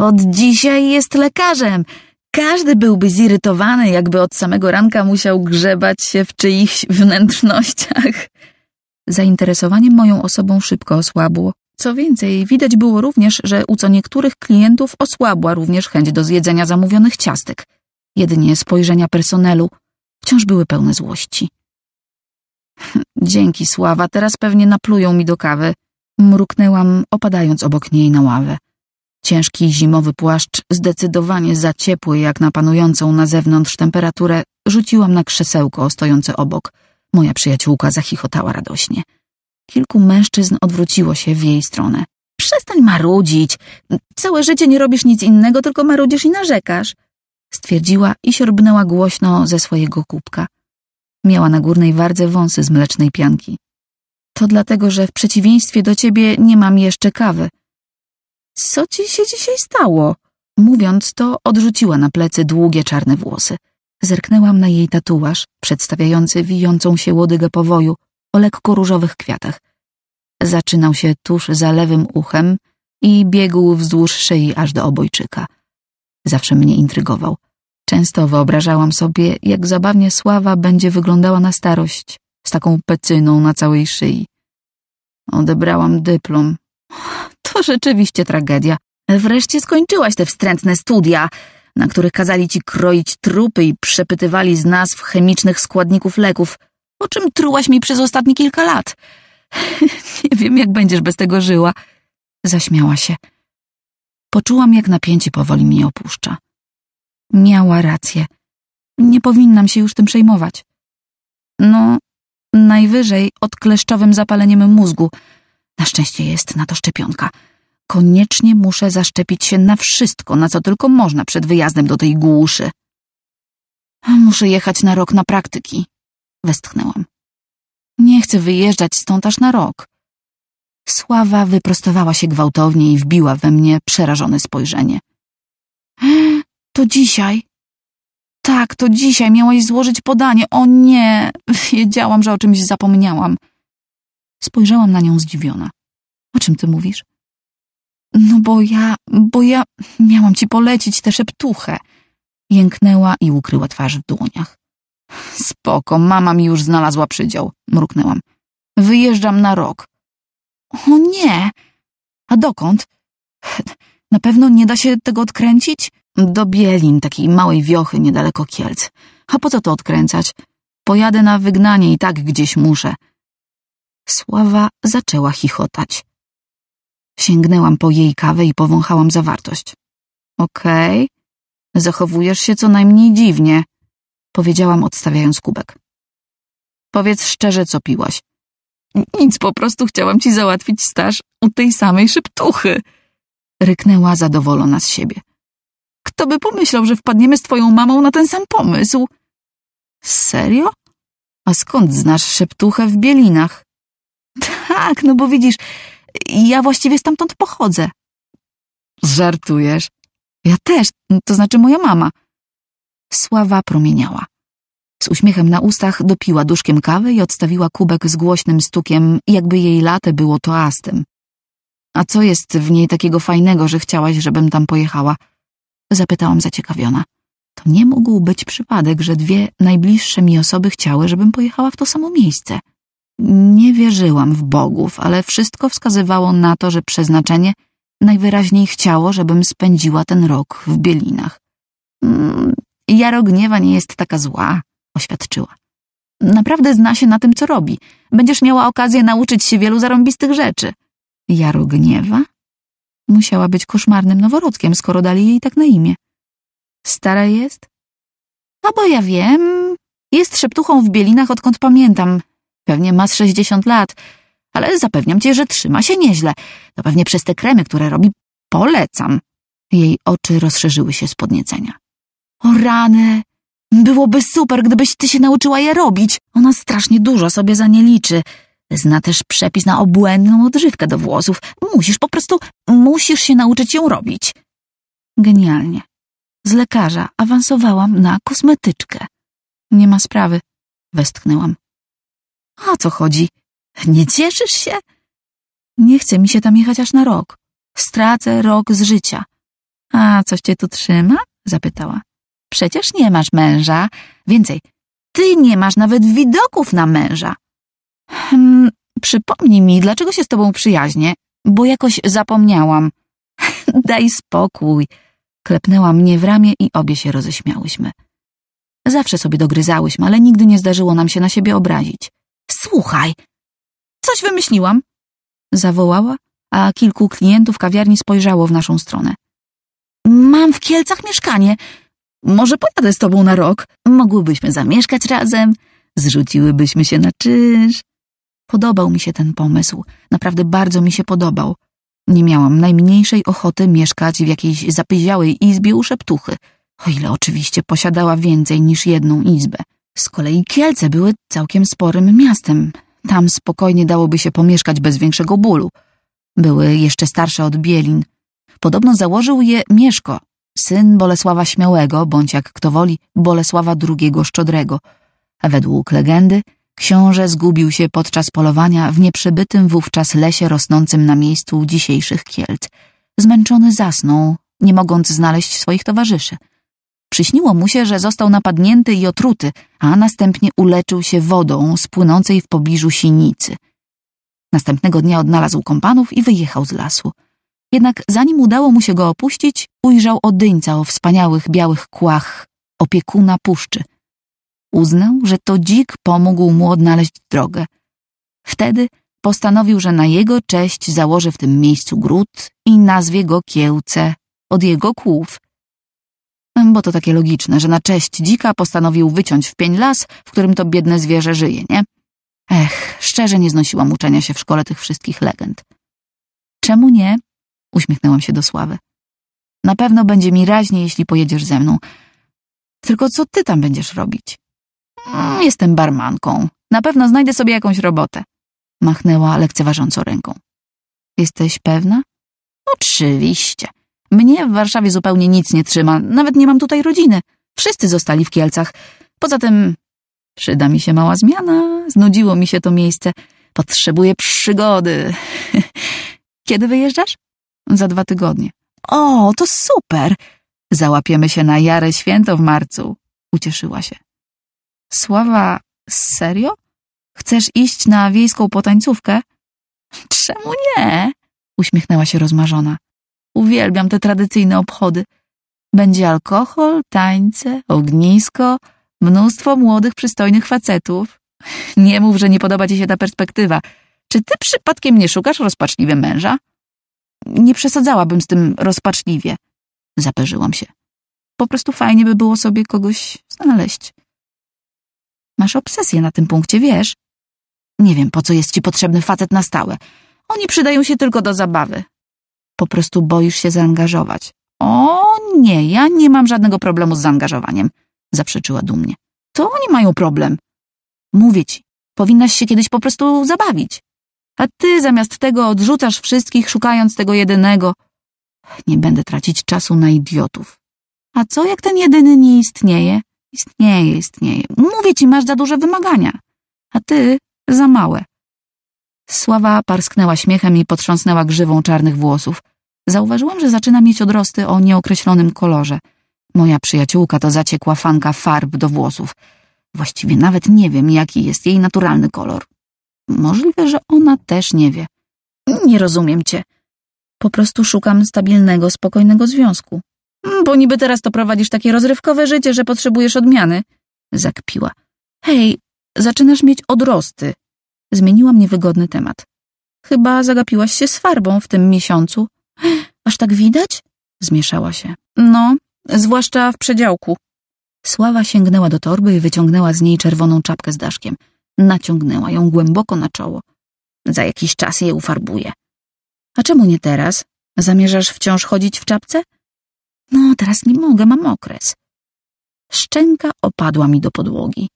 Od dzisiaj jest lekarzem. Każdy byłby zirytowany, jakby od samego ranka musiał grzebać się w czyichś wnętrznościach. Zainteresowanie moją osobą szybko osłabło. Co więcej, widać było również, że u co niektórych klientów osłabła również chęć do zjedzenia zamówionych ciastek. Jedynie spojrzenia personelu wciąż były pełne złości. <laughs> Dzięki, Sława, teraz pewnie naplują mi do kawy. Mruknęłam, opadając obok niej na ławę. Ciężki zimowy płaszcz, zdecydowanie za ciepły jak na panującą na zewnątrz temperaturę, rzuciłam na krzesełko stojące obok. Moja przyjaciółka zachichotała radośnie. Kilku mężczyzn odwróciło się w jej stronę. Przestań marudzić. Całe życie nie robisz nic innego, tylko marudzisz i narzekasz. Stwierdziła i siorbnęła głośno ze swojego kubka. Miała na górnej wardze wąsy z mlecznej pianki. To dlatego, że w przeciwieństwie do ciebie nie mam jeszcze kawy. Co ci się dzisiaj stało? Mówiąc to, odrzuciła na plecy długie czarne włosy. Zerknęłam na jej tatuaż, przedstawiający wijącą się łodygę powoju, o lekko różowych kwiatach. Zaczynał się tuż za lewym uchem i biegł wzdłuż szyi aż do obojczyka. Zawsze mnie intrygował. Często wyobrażałam sobie, jak zabawnie Sława będzie wyglądała na starość, z taką pecyną na całej szyi. Odebrałam dyplom. <sighs> To rzeczywiście tragedia. Wreszcie skończyłaś te wstrętne studia, na których kazali ci kroić trupy i przepytywali z nas w chemicznych składników leków – o czym trułaś mi przez ostatnie kilka lat? <laughs> Nie wiem, jak będziesz bez tego żyła. Zaśmiała się. Poczułam, jak napięcie powoli mnie opuszcza. Miała rację. Nie powinnam się już tym przejmować. No, najwyżej odkleszczowym zapaleniem mózgu. Na szczęście jest na to szczepionka. Koniecznie muszę zaszczepić się na wszystko, na co tylko można przed wyjazdem do tej głuszy. Muszę jechać na rok na praktyki. Westchnęłam. Nie chcę wyjeżdżać stąd aż na rok. Sława wyprostowała się gwałtownie i wbiła we mnie przerażone spojrzenie. To dzisiaj? Tak, to dzisiaj miałaś złożyć podanie. O nie! Wiedziałam, że o czymś zapomniałam. Spojrzałam na nią zdziwiona. O czym ty mówisz? No bo ja, bo ja miałam ci polecić tę szeptuchę. Jęknęła i ukryła twarz w dłoniach. Spoko, mama mi już znalazła przydział, mruknęłam. Wyjeżdżam na rok. O nie! A dokąd? Na pewno nie da się tego odkręcić? Do Bielin, takiej małej wiochy niedaleko Kielc. A po co to odkręcać? Pojadę na wygnanie i tak gdzieś muszę. Sława zaczęła chichotać. Sięgnęłam po jej kawę i powąchałam zawartość. Okej, okay. zachowujesz się co najmniej dziwnie powiedziałam odstawiając kubek. Powiedz szczerze, co piłaś. Nic, po prostu chciałam ci załatwić staż u tej samej szeptuchy. Ryknęła zadowolona z siebie. Kto by pomyślał, że wpadniemy z twoją mamą na ten sam pomysł? Serio? A skąd znasz szeptuchę w Bielinach? Tak, no bo widzisz, ja właściwie stamtąd pochodzę. Żartujesz? Ja też, to znaczy moja mama. Sława promieniała. Z uśmiechem na ustach dopiła duszkiem kawy i odstawiła kubek z głośnym stukiem, jakby jej late było toastem. A co jest w niej takiego fajnego, że chciałaś, żebym tam pojechała? Zapytałam zaciekawiona. To nie mógł być przypadek, że dwie najbliższe mi osoby chciały, żebym pojechała w to samo miejsce. Nie wierzyłam w bogów, ale wszystko wskazywało na to, że przeznaczenie najwyraźniej chciało, żebym spędziła ten rok w Bielinach. Mm, Jarogniewa nie jest taka zła, oświadczyła. Naprawdę zna się na tym, co robi. Będziesz miała okazję nauczyć się wielu zarąbistych rzeczy. Jarogniewa? Musiała być koszmarnym noworodkiem, skoro dali jej tak na imię. Stara jest? A no bo ja wiem. Jest szeptuchą w Bielinach, odkąd pamiętam. Pewnie ma sześćdziesiąt lat, ale zapewniam cię, że trzyma się nieźle. To pewnie przez te kremy, które robi, polecam. Jej oczy rozszerzyły się z podniecenia. O rany! Byłoby super, gdybyś ty się nauczyła je robić. Ona strasznie dużo sobie za nie liczy. Zna też przepis na obłędną odżywkę do włosów. Musisz po prostu, musisz się nauczyć ją robić. Genialnie. Z lekarza awansowałam na kosmetyczkę. Nie ma sprawy, westchnęłam. O co chodzi? Nie cieszysz się? Nie chce mi się tam jechać aż na rok. Stracę rok z życia. A coś cię tu trzyma? zapytała. Przecież nie masz męża. Więcej, ty nie masz nawet widoków na męża. Hmm, przypomnij mi, dlaczego się z tobą przyjaźnię, bo jakoś zapomniałam. <laughs> Daj spokój. Klepnęła mnie w ramię i obie się roześmiałyśmy. Zawsze sobie dogryzałyśmy, ale nigdy nie zdarzyło nam się na siebie obrazić. Słuchaj, coś wymyśliłam. Zawołała, a kilku klientów kawiarni spojrzało w naszą stronę. Mam w Kielcach mieszkanie może pojadę z tobą na rok. Mogłybyśmy zamieszkać razem. Zrzuciłybyśmy się na czynsz. Podobał mi się ten pomysł. Naprawdę bardzo mi się podobał. Nie miałam najmniejszej ochoty mieszkać w jakiejś zapyziałej izbie u szeptuchy, o ile oczywiście posiadała więcej niż jedną izbę. Z kolei Kielce były całkiem sporym miastem. Tam spokojnie dałoby się pomieszkać bez większego bólu. Były jeszcze starsze od Bielin. Podobno założył je Mieszko, syn Bolesława Śmiałego, bądź jak kto woli, Bolesława II Szczodrego. A według legendy książę zgubił się podczas polowania w nieprzebytym wówczas lesie rosnącym na miejscu dzisiejszych Kielc. Zmęczony zasnął, nie mogąc znaleźć swoich towarzyszy. Przyśniło mu się, że został napadnięty i otruty, a następnie uleczył się wodą spłynącej w pobliżu sinicy. Następnego dnia odnalazł kompanów i wyjechał z lasu. Jednak zanim udało mu się go opuścić, ujrzał odyńca o wspaniałych białych kłach, opiekuna puszczy. Uznał, że to dzik pomógł mu odnaleźć drogę. Wtedy postanowił, że na jego cześć założy w tym miejscu gród i nazwie go Kiełce od jego kłów. Bo to takie logiczne, że na cześć dzika postanowił wyciąć w pień las, w którym to biedne zwierzę żyje, nie? Ech, szczerze nie znosiłam uczenia się w szkole tych wszystkich legend. Czemu nie? Uśmiechnęłam się do Sławy. Na pewno będzie mi raźniej, jeśli pojedziesz ze mną. Tylko co ty tam będziesz robić? Mm, jestem barmanką. Na pewno znajdę sobie jakąś robotę. Machnęła lekceważąco ręką. Jesteś pewna? Oczywiście. Mnie w Warszawie zupełnie nic nie trzyma. Nawet nie mam tutaj rodziny. Wszyscy zostali w Kielcach. Poza tym przyda mi się mała zmiana. Znudziło mi się to miejsce. Potrzebuję przygody. <laughs> Kiedy wyjeżdżasz? Za dwa tygodnie. O, to super! Załapiemy się na Jarę Święto w marcu. Ucieszyła się. Sława, serio? Chcesz iść na wiejską potańcówkę? Czemu nie? Uśmiechnęła się rozmarzona. Uwielbiam te tradycyjne obchody. Będzie alkohol, tańce, ognisko, mnóstwo młodych, przystojnych facetów. Nie mów, że nie podoba ci się ta perspektywa. Czy ty przypadkiem nie szukasz rozpaczliwie męża? Nie przesadzałabym z tym rozpaczliwie. Zaperzyłam się. Po prostu fajnie by było sobie kogoś znaleźć. Masz obsesję na tym punkcie, wiesz? Nie wiem, po co jest ci potrzebny facet na stałe. Oni przydają się tylko do zabawy. Po prostu boisz się zaangażować. O nie, ja nie mam żadnego problemu z zaangażowaniem, zaprzeczyła dumnie. To oni mają problem. Mówię ci, powinnaś się kiedyś po prostu zabawić. A ty zamiast tego odrzucasz wszystkich, szukając tego jedynego. Nie będę tracić czasu na idiotów. A co, jak ten jedyny nie istnieje? Istnieje, istnieje. Mówię ci, masz za duże wymagania, a ty za małe. Sława parsknęła śmiechem i potrząsnęła grzywą czarnych włosów. Zauważyłam, że zaczyna mieć odrosty o nieokreślonym kolorze. Moja przyjaciółka to zaciekła fanka farb do włosów. Właściwie nawet nie wiem, jaki jest jej naturalny kolor. Możliwe, że ona też nie wie. Nie rozumiem cię. Po prostu szukam stabilnego, spokojnego związku. Bo niby teraz to prowadzisz takie rozrywkowe życie, że potrzebujesz odmiany. Zakpiła. Hej, zaczynasz mieć odrosty. Zmieniła mnie wygodny temat. Chyba zagapiłaś się z farbą w tym miesiącu. Aż tak widać? Zmieszała się. No, zwłaszcza w przedziałku. Sława sięgnęła do torby i wyciągnęła z niej czerwoną czapkę z daszkiem. Naciągnęła ją głęboko na czoło. Za jakiś czas je ufarbuje. A czemu nie teraz? Zamierzasz wciąż chodzić w czapce? No, teraz nie mogę, mam okres. Szczęka opadła mi do podłogi.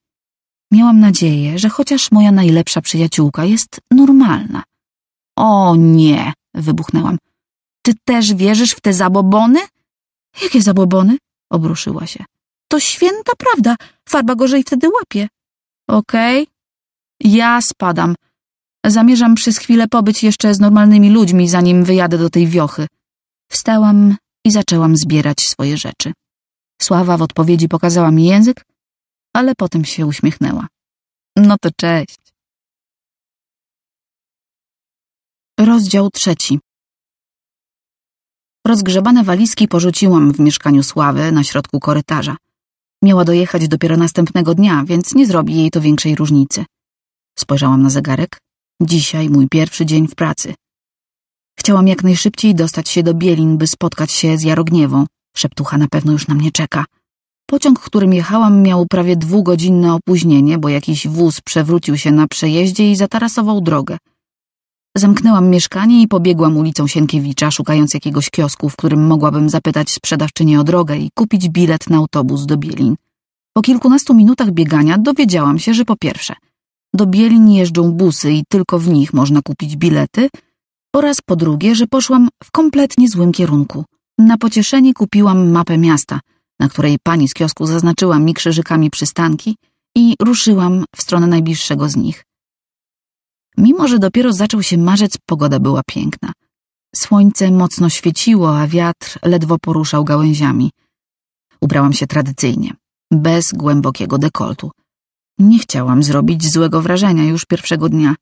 Miałam nadzieję, że chociaż moja najlepsza przyjaciółka jest normalna. O nie, wybuchnęłam. Ty też wierzysz w te zabobony? Jakie zabobony? Obruszyła się. To święta prawda. Farba gorzej wtedy łapie. Okej, okay, ja spadam. Zamierzam przez chwilę pobyć jeszcze z normalnymi ludźmi, zanim wyjadę do tej wiochy. Wstałam i zaczęłam zbierać swoje rzeczy. Sława w odpowiedzi pokazała mi język, ale potem się uśmiechnęła. No to cześć. Rozdział trzeci. Rozgrzebane walizki porzuciłam w mieszkaniu Sławy na środku korytarza. Miała dojechać dopiero następnego dnia, więc nie zrobi jej to większej różnicy. Spojrzałam na zegarek. Dzisiaj mój pierwszy dzień w pracy. Chciałam jak najszybciej dostać się do Bielin, by spotkać się z Jarogniewą. Szeptucha na pewno już na mnie czeka. Pociąg, którym jechałam, miał prawie dwugodzinne opóźnienie, bo jakiś wóz przewrócił się na przejeździe i zatarasował drogę. Zamknęłam mieszkanie i pobiegłam ulicą Sienkiewicza, szukając jakiegoś kiosku, w którym mogłabym zapytać sprzedawczynię o drogę i kupić bilet na autobus do Bielin. Po kilkunastu minutach biegania dowiedziałam się, że po pierwsze – do Bielin jeżdżą busy i tylko w nich można kupić bilety, oraz po drugie, że poszłam w kompletnie złym kierunku. Na pocieszenie kupiłam mapę miasta, na której pani z kiosku zaznaczyła mi krzyżykami przystanki i ruszyłam w stronę najbliższego z nich. Mimo, że dopiero zaczął się marzec, pogoda była piękna. Słońce mocno świeciło, a wiatr ledwo poruszał gałęziami. Ubrałam się tradycyjnie, bez głębokiego dekoltu. Nie chciałam zrobić złego wrażenia już pierwszego dnia.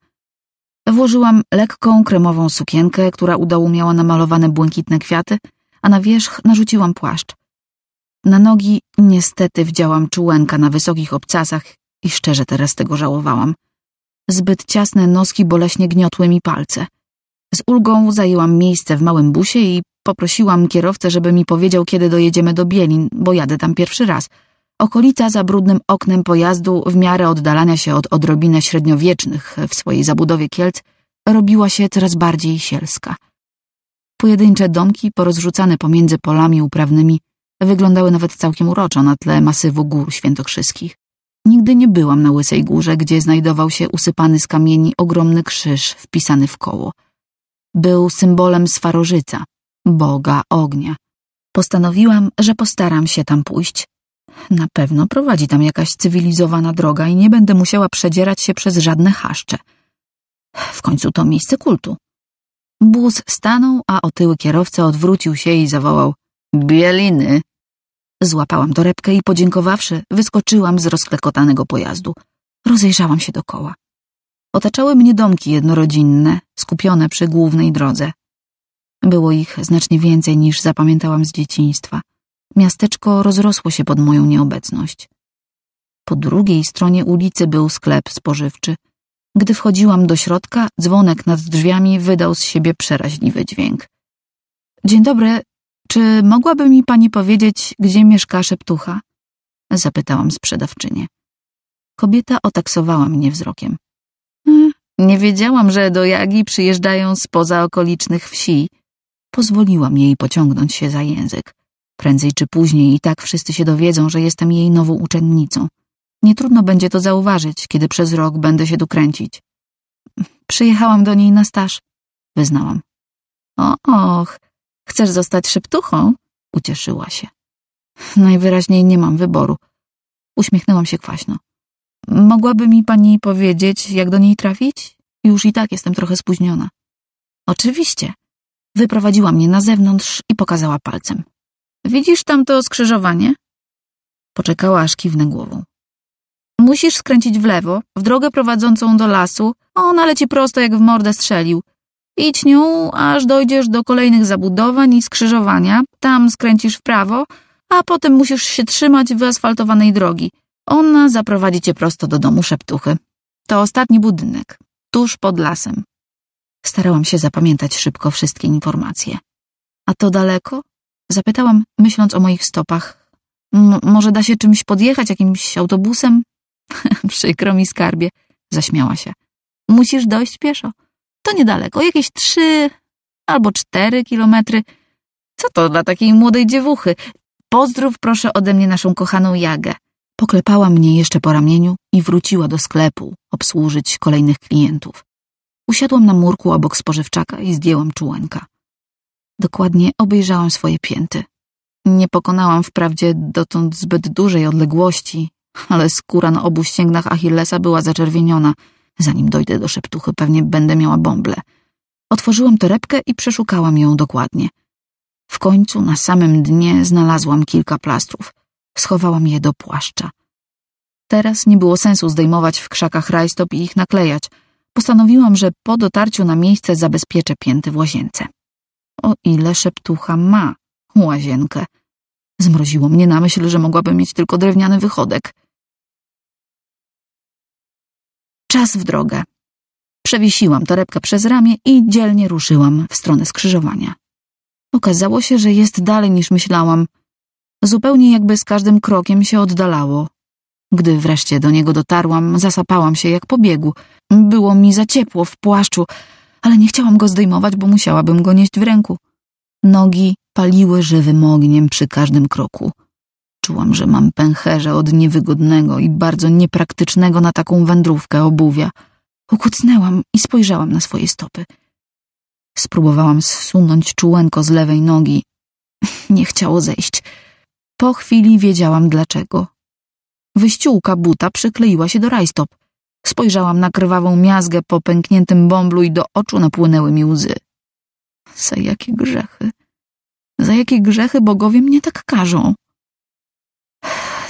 Włożyłam lekką, kremową sukienkę, która udało dołu miała namalowane błękitne kwiaty, a na wierzch narzuciłam płaszcz. Na nogi niestety wdziałam czułenka na wysokich obcasach i szczerze teraz tego żałowałam. Zbyt ciasne noski boleśnie gniotły mi palce. Z ulgą zajęłam miejsce w małym busie i poprosiłam kierowcę, żeby mi powiedział, kiedy dojedziemy do Bielin, bo jadę tam pierwszy raz – Okolica za brudnym oknem pojazdu, w miarę oddalania się od odrobinę średniowiecznych w swojej zabudowie Kielc, robiła się coraz bardziej sielska. Pojedyncze domki, porozrzucane pomiędzy polami uprawnymi, wyglądały nawet całkiem uroczo na tle masywu gór świętokrzyskich. Nigdy nie byłam na Łysej Górze, gdzie znajdował się usypany z kamieni ogromny krzyż wpisany w koło. Był symbolem Swarożyca, boga ognia. Postanowiłam, że postaram się tam pójść, na pewno prowadzi tam jakaś cywilizowana droga i nie będę musiała przedzierać się przez żadne chaszcze. W końcu to miejsce kultu. Bus stanął, a otyły kierowca odwrócił się i zawołał Bieliny. Złapałam torebkę i podziękowawszy, wyskoczyłam z rozklekotanego pojazdu. Rozejrzałam się dokoła. Otaczały mnie domki jednorodzinne, skupione przy głównej drodze. Było ich znacznie więcej niż zapamiętałam z dzieciństwa. Miasteczko rozrosło się pod moją nieobecność. Po drugiej stronie ulicy był sklep spożywczy. Gdy wchodziłam do środka, dzwonek nad drzwiami wydał z siebie przeraźliwy dźwięk. Dzień dobry, czy mogłaby mi pani powiedzieć, gdzie mieszka szeptucha? Zapytałam sprzedawczynię. Kobieta otaksowała mnie wzrokiem. Hmm, nie wiedziałam, że do Jagi przyjeżdżają spoza okolicznych wsi. Pozwoliłam jej pociągnąć się za język. Prędzej czy później i tak wszyscy się dowiedzą, że jestem jej nową uczennicą. Nie trudno będzie to zauważyć, kiedy przez rok będę się dokręcić. Przyjechałam do niej na staż, wyznałam. O, och, chcesz zostać szeptuchą? Ucieszyła się. Najwyraźniej nie mam wyboru. Uśmiechnęłam się kwaśno. Mogłaby mi pani powiedzieć, jak do niej trafić? Już i tak jestem trochę spóźniona. Oczywiście. Wyprowadziła mnie na zewnątrz i pokazała palcem. Widzisz tam to skrzyżowanie? Poczekała, aż kiwnę głową. Musisz skręcić w lewo, w drogę prowadzącą do lasu, ona no, leci prosto jak w mordę strzelił. Idź nią, aż dojdziesz do kolejnych zabudowań i skrzyżowania, tam skręcisz w prawo, a potem musisz się trzymać wyasfaltowanej drogi. Ona zaprowadzi cię prosto do domu szeptuchy. To ostatni budynek, tuż pod lasem. Starałam się zapamiętać szybko wszystkie informacje. A to daleko? Zapytałam, myśląc o moich stopach. może da się czymś podjechać, jakimś autobusem? <laughs> Przykro mi skarbie, zaśmiała się. Musisz dojść pieszo. To niedaleko, jakieś trzy albo cztery kilometry. Co to dla takiej młodej dziewuchy? Pozdrów proszę ode mnie naszą kochaną Jagę. Poklepała mnie jeszcze po ramieniu i wróciła do sklepu obsłużyć kolejnych klientów. Usiadłam na murku obok spożywczaka i zdjęłam czułanka. Dokładnie obejrzałam swoje pięty. Nie pokonałam wprawdzie dotąd zbyt dużej odległości, ale skóra na obu ścięgnach Achillesa była zaczerwieniona. Zanim dojdę do szeptuchy, pewnie będę miała bąble. Otworzyłam torebkę i przeszukałam ją dokładnie. W końcu na samym dnie znalazłam kilka plastrów. Schowałam je do płaszcza. Teraz nie było sensu zdejmować w krzakach rajstop i ich naklejać. Postanowiłam, że po dotarciu na miejsce zabezpieczę pięty w łazience o ile szeptucha ma łazienkę. Zmroziło mnie na myśl, że mogłabym mieć tylko drewniany wychodek. Czas w drogę. Przewiesiłam torebkę przez ramię i dzielnie ruszyłam w stronę skrzyżowania. Okazało się, że jest dalej niż myślałam. Zupełnie jakby z każdym krokiem się oddalało. Gdy wreszcie do niego dotarłam, zasapałam się jak po biegu. Było mi za ciepło w płaszczu, ale nie chciałam go zdejmować, bo musiałabym go nieść w ręku. Nogi paliły żywym ogniem przy każdym kroku. Czułam, że mam pęcherze od niewygodnego i bardzo niepraktycznego na taką wędrówkę obuwia. Ukucnęłam i spojrzałam na swoje stopy. Spróbowałam zsunąć czułenko z lewej nogi. <laughs> Nie chciało zejść. Po chwili wiedziałam dlaczego. Wyściółka buta przykleiła się do rajstop. Spojrzałam na krwawą miazgę po pękniętym bąblu i do oczu napłynęły mi łzy. Za jakie grzechy? Za jakie grzechy bogowie mnie tak karzą?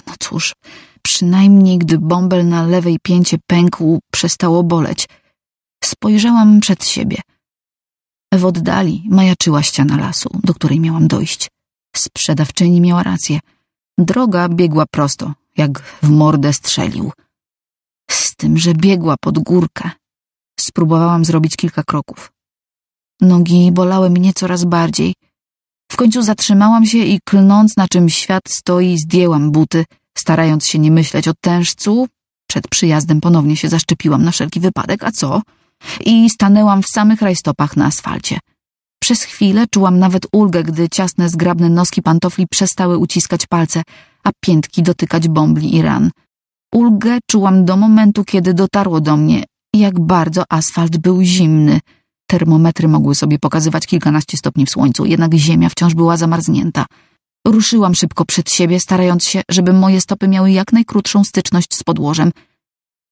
No cóż, przynajmniej gdy bąbel na lewej pięcie pękł, przestało boleć. Spojrzałam przed siebie. W oddali majaczyła ściana lasu, do której miałam dojść. Sprzedawczyni miała rację. Droga biegła prosto, jak w mordę strzelił. Z tym, że biegła pod górkę. Spróbowałam zrobić kilka kroków. Nogi bolały mnie coraz bardziej. W końcu zatrzymałam się i klnąc na czym świat stoi, zdjęłam buty, starając się nie myśleć o tężcu. Przed przyjazdem ponownie się zaszczepiłam na wszelki wypadek, a co? I stanęłam w samych rajstopach na asfalcie. Przez chwilę czułam nawet ulgę, gdy ciasne, zgrabne noski pantofli przestały uciskać palce, a piętki dotykać bąbli i ran. Ulgę czułam do momentu, kiedy dotarło do mnie, jak bardzo asfalt był zimny. Termometry mogły sobie pokazywać kilkanaście stopni w słońcu, jednak ziemia wciąż była zamarznięta. Ruszyłam szybko przed siebie, starając się, żeby moje stopy miały jak najkrótszą styczność z podłożem.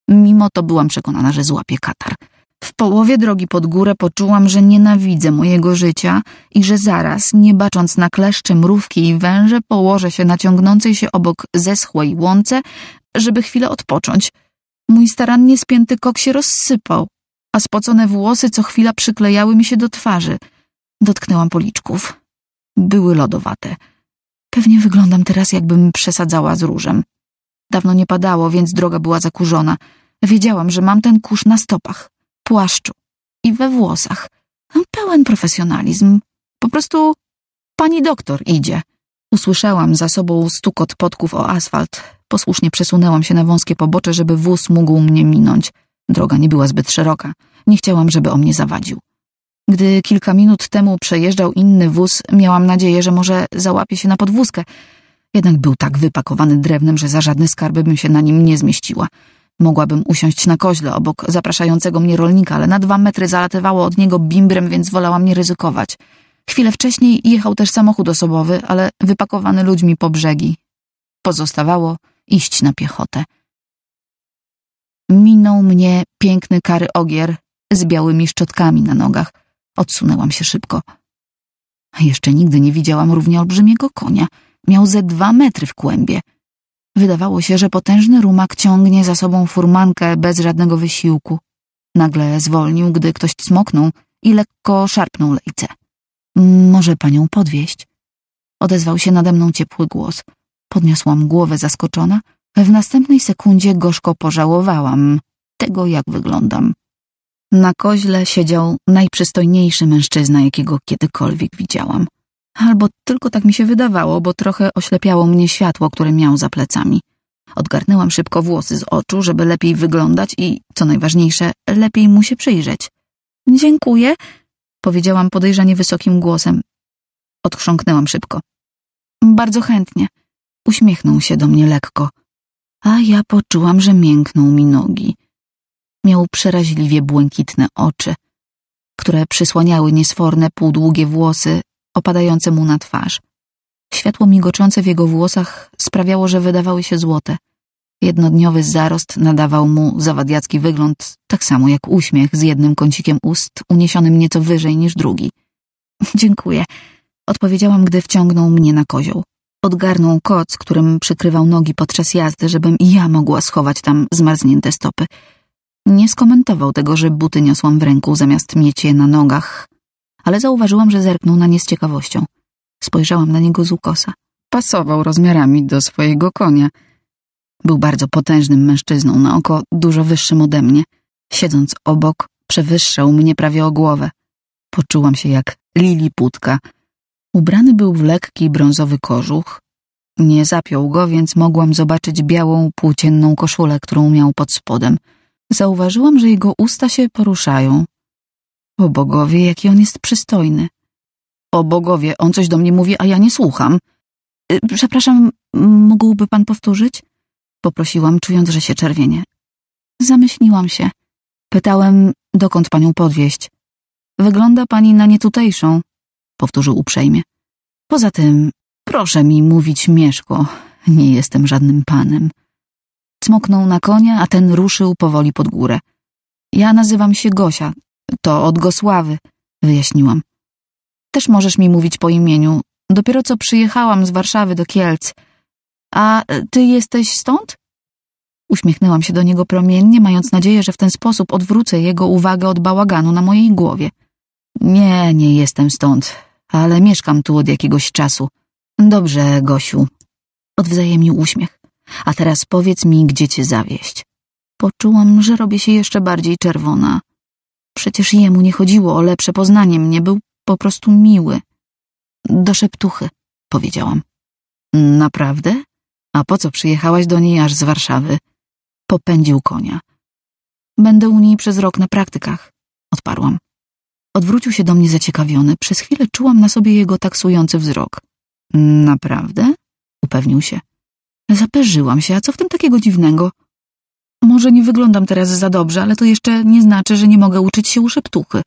Mimo to byłam przekonana, że złapię katar. W połowie drogi pod górę poczułam, że nienawidzę mojego życia i że zaraz, nie bacząc na kleszcze, mrówki i węże, położę się na ciągnącej się obok zeschłej łące, żeby chwilę odpocząć. Mój starannie spięty kok się rozsypał, a spocone włosy co chwila przyklejały mi się do twarzy. Dotknęłam policzków. Były lodowate. Pewnie wyglądam teraz, jakbym przesadzała z różem. Dawno nie padało, więc droga była zakurzona. Wiedziałam, że mam ten kurz na stopach, płaszczu i we włosach. No, pełen profesjonalizm. Po prostu pani doktor idzie. Usłyszałam za sobą stukot podków o asfalt. Posłusznie przesunęłam się na wąskie pobocze, żeby wóz mógł mnie minąć. Droga nie była zbyt szeroka. Nie chciałam, żeby o mnie zawadził. Gdy kilka minut temu przejeżdżał inny wóz, miałam nadzieję, że może załapie się na podwózkę. Jednak był tak wypakowany drewnem, że za żadne skarby bym się na nim nie zmieściła. Mogłabym usiąść na koźle obok zapraszającego mnie rolnika, ale na dwa metry zalatywało od niego bimbrem, więc wolałam nie ryzykować. Chwilę wcześniej jechał też samochód osobowy, ale wypakowany ludźmi po brzegi. Pozostawało iść na piechotę. Minął mnie piękny kary ogier z białymi szczotkami na nogach. Odsunęłam się szybko. Jeszcze nigdy nie widziałam równie olbrzymiego konia. Miał ze dwa metry w kłębie. Wydawało się, że potężny rumak ciągnie za sobą furmankę bez żadnego wysiłku. Nagle zwolnił, gdy ktoś cmoknął i lekko szarpnął lejce. Może panią podwieźć? Odezwał się nade mną ciepły głos. Podniosłam głowę zaskoczona, w następnej sekundzie gorzko pożałowałam tego, jak wyglądam. Na koźle siedział najprzystojniejszy mężczyzna, jakiego kiedykolwiek widziałam. Albo tylko tak mi się wydawało, bo trochę oślepiało mnie światło, które miał za plecami. Odgarnęłam szybko włosy z oczu, żeby lepiej wyglądać i, co najważniejsze, lepiej mu się przyjrzeć. Dziękuję, powiedziałam podejrzanie wysokim głosem. Odchrząknęłam szybko. Bardzo chętnie. Uśmiechnął się do mnie lekko, a ja poczułam, że miękną mi nogi. Miał przeraźliwie błękitne oczy, które przysłaniały niesforne półdługie włosy opadające mu na twarz. Światło migoczące w jego włosach sprawiało, że wydawały się złote. Jednodniowy zarost nadawał mu zawadiacki wygląd, tak samo jak uśmiech z jednym kącikiem ust uniesionym nieco wyżej niż drugi. <laughs> Dziękuję, odpowiedziałam, gdy wciągnął mnie na kozioł. Odgarnął koc, którym przykrywał nogi podczas jazdy, żebym i ja mogła schować tam zmarznięte stopy. Nie skomentował tego, że buty niosłam w ręku zamiast mieć je na nogach, ale zauważyłam, że zerknął na nie z ciekawością. Spojrzałam na niego z ukosa. Pasował rozmiarami do swojego konia. Był bardzo potężnym mężczyzną, na oko dużo wyższym ode mnie. Siedząc obok, przewyższał mnie prawie o głowę. Poczułam się jak liliputka Ubrany był w lekki brązowy kożuch. Nie zapiął go, więc mogłam zobaczyć białą, płócienną koszulę, którą miał pod spodem. Zauważyłam, że jego usta się poruszają. O bogowie, jaki on jest przystojny. O bogowie, on coś do mnie mówi, a ja nie słucham. Y, przepraszam, mógłby pan powtórzyć? Poprosiłam, czując, że się czerwienie. Zamyśliłam się. Pytałem, dokąd panią podwieść. Wygląda pani na nietutejszą, powtórzył uprzejmie. Poza tym, proszę mi mówić mieszko, nie jestem żadnym panem. Cmoknął na konia, a ten ruszył powoli pod górę. Ja nazywam się Gosia, to od Gosławy, wyjaśniłam. Też możesz mi mówić po imieniu. Dopiero co przyjechałam z Warszawy do Kielc. A ty jesteś stąd? Uśmiechnęłam się do niego promiennie, mając nadzieję, że w ten sposób odwrócę jego uwagę od bałaganu na mojej głowie. Nie, nie jestem stąd ale mieszkam tu od jakiegoś czasu. Dobrze, Gosiu. Odwzajemnił uśmiech. A teraz powiedz mi, gdzie cię zawieść. Poczułam, że robię się jeszcze bardziej czerwona. Przecież jemu nie chodziło o lepsze poznanie mnie, był po prostu miły. Do szeptuchy, powiedziałam. Naprawdę? A po co przyjechałaś do niej aż z Warszawy? Popędził konia. Będę u niej przez rok na praktykach, odparłam. Odwrócił się do mnie zaciekawiony. Przez chwilę czułam na sobie jego taksujący wzrok. Naprawdę? Upewnił się. Zaperzyłam się, a co w tym takiego dziwnego? Może nie wyglądam teraz za dobrze, ale to jeszcze nie znaczy, że nie mogę uczyć się ptuchy.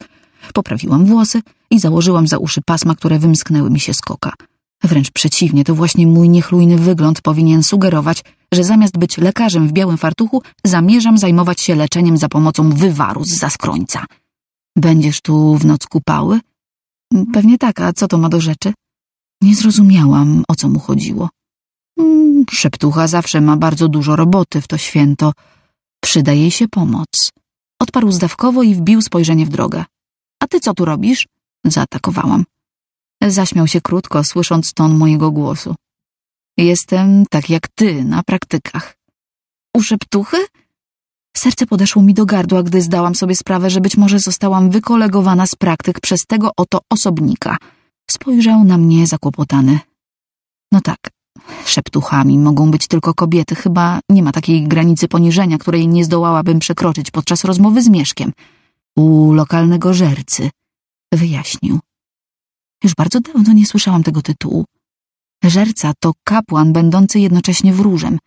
Poprawiłam włosy i założyłam za uszy pasma, które wymsknęły mi się z koka. Wręcz przeciwnie, to właśnie mój niechlujny wygląd powinien sugerować, że zamiast być lekarzem w białym fartuchu, zamierzam zajmować się leczeniem za pomocą wywaru z zaskrońca. Będziesz tu w noc kupały? Pewnie tak, a co to ma do rzeczy? Nie zrozumiałam, o co mu chodziło. Mm, szeptucha zawsze ma bardzo dużo roboty w to święto. Przyda jej się pomoc. Odparł zdawkowo i wbił spojrzenie w drogę. A ty co tu robisz? Zaatakowałam. Zaśmiał się krótko, słysząc ton mojego głosu. Jestem tak jak ty na praktykach. U szeptuchy? Serce podeszło mi do gardła, gdy zdałam sobie sprawę, że być może zostałam wykolegowana z praktyk przez tego oto osobnika. Spojrzał na mnie zakłopotany. No tak, szeptuchami mogą być tylko kobiety, chyba nie ma takiej granicy poniżenia, której nie zdołałabym przekroczyć podczas rozmowy z Mieszkiem. U lokalnego żercy, wyjaśnił. Już bardzo dawno nie słyszałam tego tytułu. Żerca to kapłan będący jednocześnie wróżem.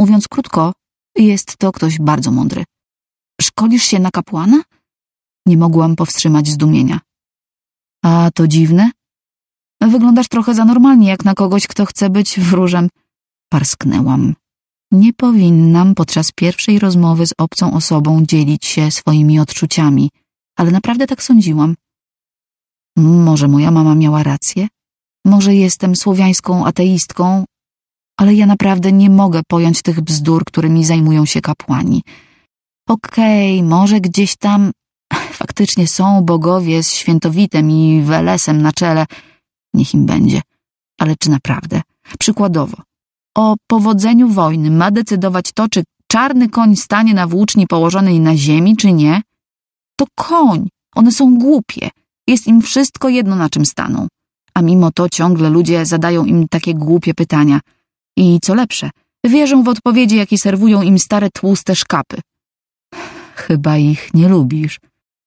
Mówiąc krótko, jest to ktoś bardzo mądry. Szkolisz się na kapłana? Nie mogłam powstrzymać zdumienia. A to dziwne. Wyglądasz trochę za normalnie, jak na kogoś, kto chce być wróżem. Parsknęłam. Nie powinnam podczas pierwszej rozmowy z obcą osobą dzielić się swoimi odczuciami, ale naprawdę tak sądziłam. Może moja mama miała rację? Może jestem słowiańską ateistką, ale ja naprawdę nie mogę pojąć tych bzdur, którymi zajmują się kapłani. Okej, okay, może gdzieś tam <laughs> faktycznie są bogowie z świętowitem i welesem na czele. Niech im będzie. Ale czy naprawdę? Przykładowo, o powodzeniu wojny ma decydować to, czy czarny koń stanie na włóczni położonej na ziemi, czy nie? To koń! One są głupie. Jest im wszystko jedno, na czym staną. A mimo to ciągle ludzie zadają im takie głupie pytania – i co lepsze, wierzą w odpowiedzi, jakie serwują im stare tłuste szkapy. Chyba ich nie lubisz,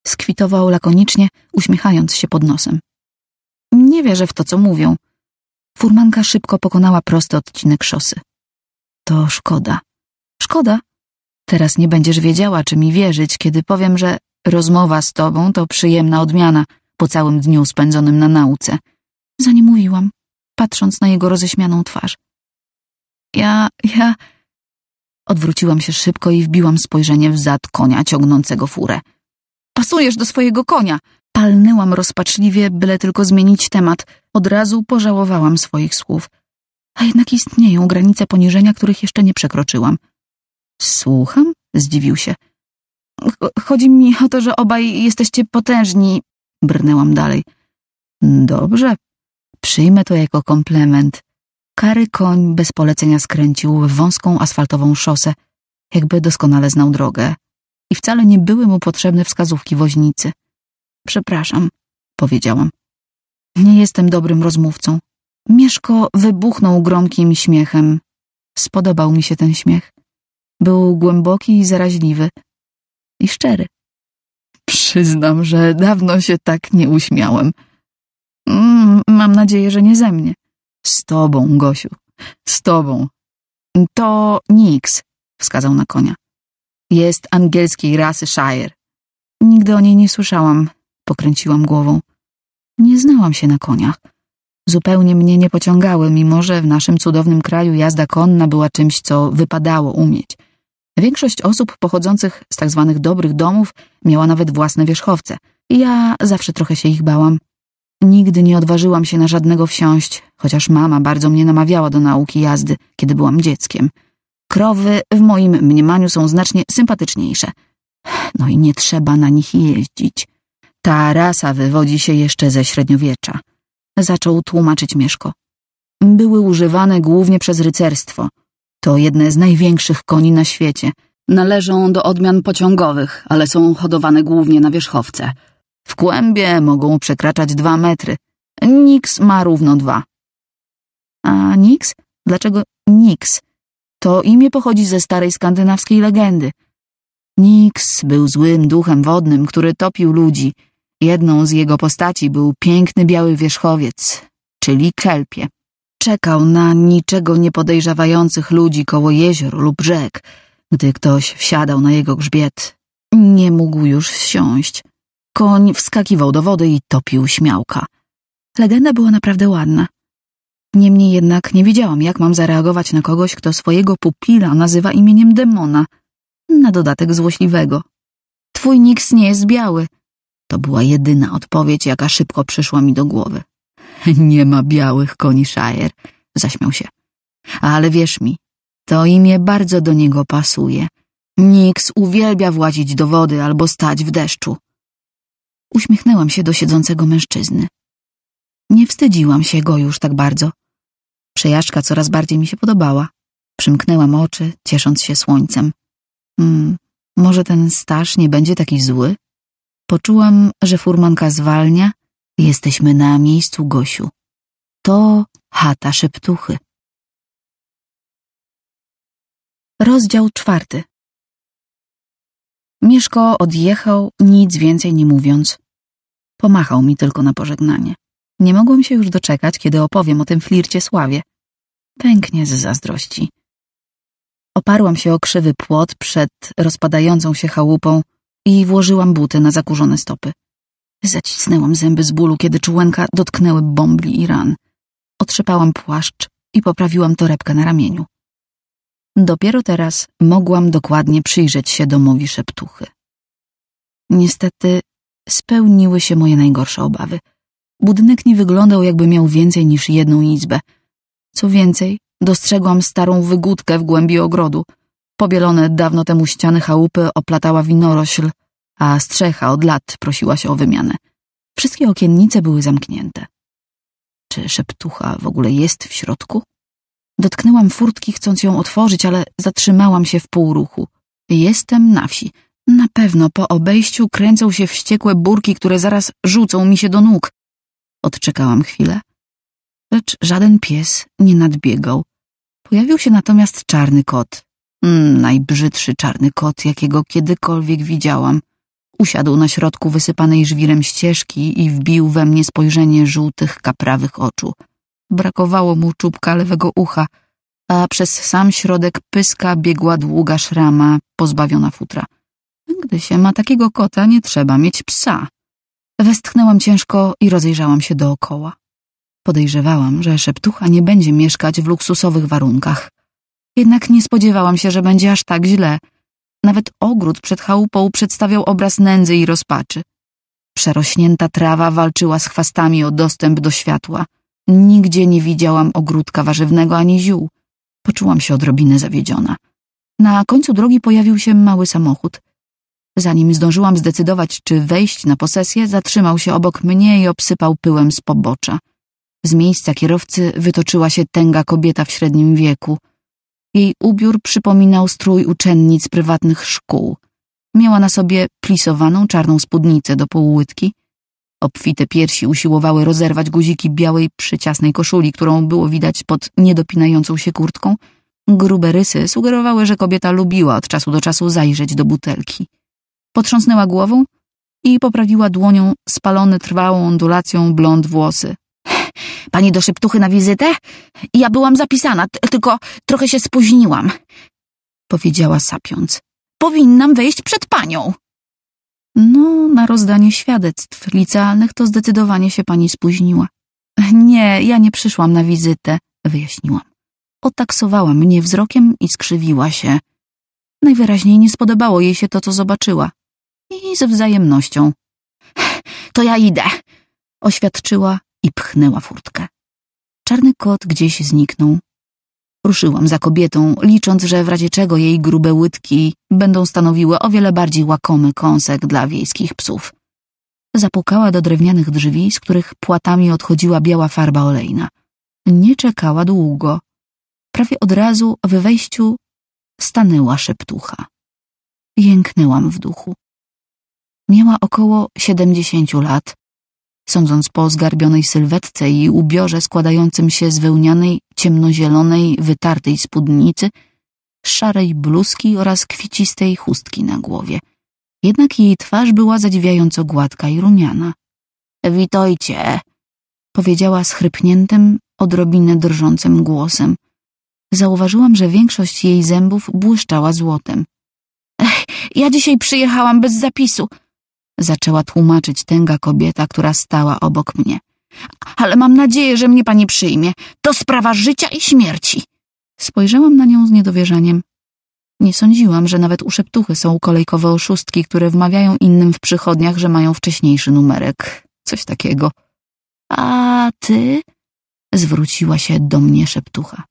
skwitował lakonicznie, uśmiechając się pod nosem. Nie wierzę w to, co mówią. Furmanka szybko pokonała prosty odcinek szosy. To szkoda. Szkoda. Teraz nie będziesz wiedziała, czy mi wierzyć, kiedy powiem, że rozmowa z tobą to przyjemna odmiana po całym dniu spędzonym na nauce. Zanim mówiłam, patrząc na jego roześmianą twarz. Ja, ja... Odwróciłam się szybko i wbiłam spojrzenie w zad konia ciągnącego furę. Pasujesz do swojego konia! Palnęłam rozpaczliwie, byle tylko zmienić temat. Od razu pożałowałam swoich słów. A jednak istnieją granice poniżenia, których jeszcze nie przekroczyłam. Słucham? Zdziwił się. Chodzi mi o to, że obaj jesteście potężni, brnęłam dalej. Dobrze, przyjmę to jako komplement. Kary koń bez polecenia skręcił w wąską asfaltową szosę, jakby doskonale znał drogę. I wcale nie były mu potrzebne wskazówki woźnicy. Przepraszam, powiedziałam. Nie jestem dobrym rozmówcą. Mieszko wybuchnął gromkim śmiechem. Spodobał mi się ten śmiech. Był głęboki i zaraźliwy. I szczery. Przyznam, że dawno się tak nie uśmiałem. Mm, mam nadzieję, że nie ze mnie. Z tobą, Gosiu, z tobą. To Nix, wskazał na konia. Jest angielskiej rasy Shire. Nigdy o niej nie słyszałam, pokręciłam głową. Nie znałam się na koniach. Zupełnie mnie nie pociągały, mimo że w naszym cudownym kraju jazda konna była czymś, co wypadało umieć. Większość osób pochodzących z tak zwanych dobrych domów miała nawet własne wierzchowce. Ja zawsze trochę się ich bałam. Nigdy nie odważyłam się na żadnego wsiąść, chociaż mama bardzo mnie namawiała do nauki jazdy, kiedy byłam dzieckiem. Krowy w moim mniemaniu są znacznie sympatyczniejsze. No i nie trzeba na nich jeździć. Ta rasa wywodzi się jeszcze ze średniowiecza. Zaczął tłumaczyć Mieszko. Były używane głównie przez rycerstwo. To jedne z największych koni na świecie. Należą do odmian pociągowych, ale są hodowane głównie na wierzchowce. W kłębie mogą przekraczać dwa metry. Nix ma równo dwa. A Nix? Dlaczego Nix? To imię pochodzi ze starej skandynawskiej legendy. Nix był złym duchem wodnym, który topił ludzi. Jedną z jego postaci był piękny biały wierzchowiec, czyli kelpie. Czekał na niczego niepodejrzewających ludzi koło jezior lub rzek, gdy ktoś wsiadał na jego grzbiet. Nie mógł już wsiąść. Koń wskakiwał do wody i topił śmiałka. Legenda była naprawdę ładna. Niemniej jednak nie wiedziałam, jak mam zareagować na kogoś, kto swojego pupila nazywa imieniem demona, na dodatek złośliwego. Twój niks nie jest biały. To była jedyna odpowiedź, jaka szybko przyszła mi do głowy. <laughs> Nie ma białych koni Shire, zaśmiał się. Ale wierz mi, to imię bardzo do niego pasuje. Niks uwielbia włazić do wody albo stać w deszczu. Uśmiechnęłam się do siedzącego mężczyzny. Nie wstydziłam się go już tak bardzo. Przejażdżka coraz bardziej mi się podobała. Przymknęłam oczy, ciesząc się słońcem. Hmm, może ten staż nie będzie taki zły? Poczułam, że furmanka zwalnia. Jesteśmy na miejscu Gosiu. To chata szeptuchy. Rozdział czwarty. Mieszko odjechał, nic więcej nie mówiąc. Pomachał mi tylko na pożegnanie. Nie mogłem się już doczekać, kiedy opowiem o tym flircie Sławie. Pęknie z zazdrości. Oparłam się o krzywy płot przed rozpadającą się chałupą i włożyłam buty na zakurzone stopy. Zacisnęłam zęby z bólu, kiedy czułenka dotknęły bombli i ran. Otrzepałam płaszcz i poprawiłam torebkę na ramieniu. Dopiero teraz mogłam dokładnie przyjrzeć się domowi szeptuchy. Niestety spełniły się moje najgorsze obawy. Budynek nie wyglądał, jakby miał więcej niż jedną izbę. Co więcej, dostrzegłam starą wygódkę w głębi ogrodu. Pobielone dawno temu ściany chałupy oplatała winorośl, a strzecha od lat prosiła się o wymianę. Wszystkie okiennice były zamknięte. Czy szeptucha w ogóle jest w środku? Dotknęłam furtki, chcąc ją otworzyć, ale zatrzymałam się w półruchu. Jestem na wsi. Na pewno po obejściu kręcą się wściekłe burki, które zaraz rzucą mi się do nóg. Odczekałam chwilę, lecz żaden pies nie nadbiegał. Pojawił się natomiast czarny kot. Mm, najbrzydszy czarny kot, jakiego kiedykolwiek widziałam. Usiadł na środku wysypanej żwirem ścieżki i wbił we mnie spojrzenie żółtych, kaprawych oczu. Brakowało mu czubka lewego ucha, a przez sam środek pyska biegła długa szrama pozbawiona futra. Gdy się ma takiego kota, nie trzeba mieć psa. Westchnęłam ciężko i rozejrzałam się dookoła. Podejrzewałam, że szeptucha nie będzie mieszkać w luksusowych warunkach. Jednak nie spodziewałam się, że będzie aż tak źle. Nawet ogród przed chałupą przedstawiał obraz nędzy i rozpaczy. Przerośnięta trawa walczyła z chwastami o dostęp do światła. Nigdzie nie widziałam ogródka warzywnego ani ziół. Poczułam się odrobinę zawiedziona. Na końcu drogi pojawił się mały samochód. Zanim zdążyłam zdecydować, czy wejść na posesję, zatrzymał się obok mnie i obsypał pyłem z pobocza. Z miejsca kierowcy wytoczyła się tęga kobieta w średnim wieku. Jej ubiór przypominał strój uczennic prywatnych szkół. Miała na sobie plisowaną czarną spódnicę do łydki. Obfite piersi usiłowały rozerwać guziki białej, przyciasnej koszuli, którą było widać pod niedopinającą się kurtką. Grube rysy sugerowały, że kobieta lubiła od czasu do czasu zajrzeć do butelki. Potrząsnęła głową i poprawiła dłonią spalone trwałą ondulacją blond włosy. <laughs> Pani do szeptuchy na wizytę? Ja byłam zapisana, tylko trochę się spóźniłam, powiedziała sapiąc. Powinnam wejść przed panią. No, na rozdanie świadectw licealnych to zdecydowanie się pani spóźniła. Nie, ja nie przyszłam na wizytę, wyjaśniłam. Otaksowała mnie wzrokiem i skrzywiła się. Najwyraźniej nie spodobało jej się to, co zobaczyła. I ze wzajemnością. <sighs> To ja idę, oświadczyła i pchnęła furtkę. Czarny kot gdzieś zniknął, ruszyłam za kobietą, licząc, że w razie czego jej grube łydki będą stanowiły o wiele bardziej łakomy kąsek dla wiejskich psów. Zapukała do drewnianych drzwi, z których płatami odchodziła biała farba olejna. Nie czekała długo. Prawie od razu w wejściu stanęła szeptucha. Jęknęłam w duchu. Miała około siedemdziesięciu lat, sądząc po zgarbionej sylwetce i ubiorze składającym się z wełnianej, ciemnozielonej, wytartej spódnicy, szarej bluzki oraz kwiecistej chustki na głowie. Jednak jej twarz była zadziwiająco gładka i rumiana. Witajcie, powiedziała schrypniętym, odrobinę drżącym głosem. Zauważyłam, że większość jej zębów błyszczała złotem. Ech, ja dzisiaj przyjechałam bez zapisu, zaczęła tłumaczyć tęga kobieta, która stała obok mnie. Ale mam nadzieję, że mnie pani przyjmie. To sprawa życia i śmierci. Spojrzałam na nią z niedowierzaniem. Nie sądziłam, że nawet u szeptuchy są kolejkowe oszustki, które wmawiają innym w przychodniach, że mają wcześniejszy numerek. Coś takiego. A ty? Zwróciła się do mnie szeptucha.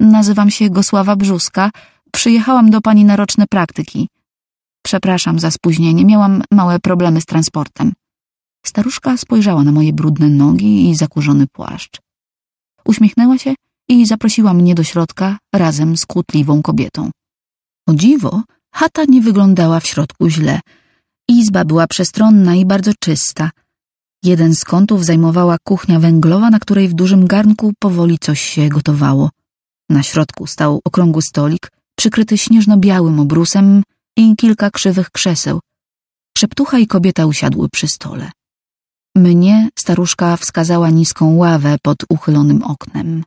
Nazywam się Gosława Brzuska. Przyjechałam do pani na roczne praktyki. Przepraszam za spóźnienie, miałam małe problemy z transportem. Staruszka spojrzała na moje brudne nogi i zakurzony płaszcz. Uśmiechnęła się i zaprosiła mnie do środka razem z kłótliwą kobietą. O dziwo, chata nie wyglądała w środku źle. Izba była przestronna i bardzo czysta. Jeden z kątów zajmowała kuchnia węglowa, na której w dużym garnku powoli coś się gotowało. Na środku stał okrągły stolik, przykryty śnieżno-białym obrusem i kilka krzywych krzeseł. Szeptucha i kobieta usiadły przy stole. Mnie staruszka wskazała niską ławę pod uchylonym oknem.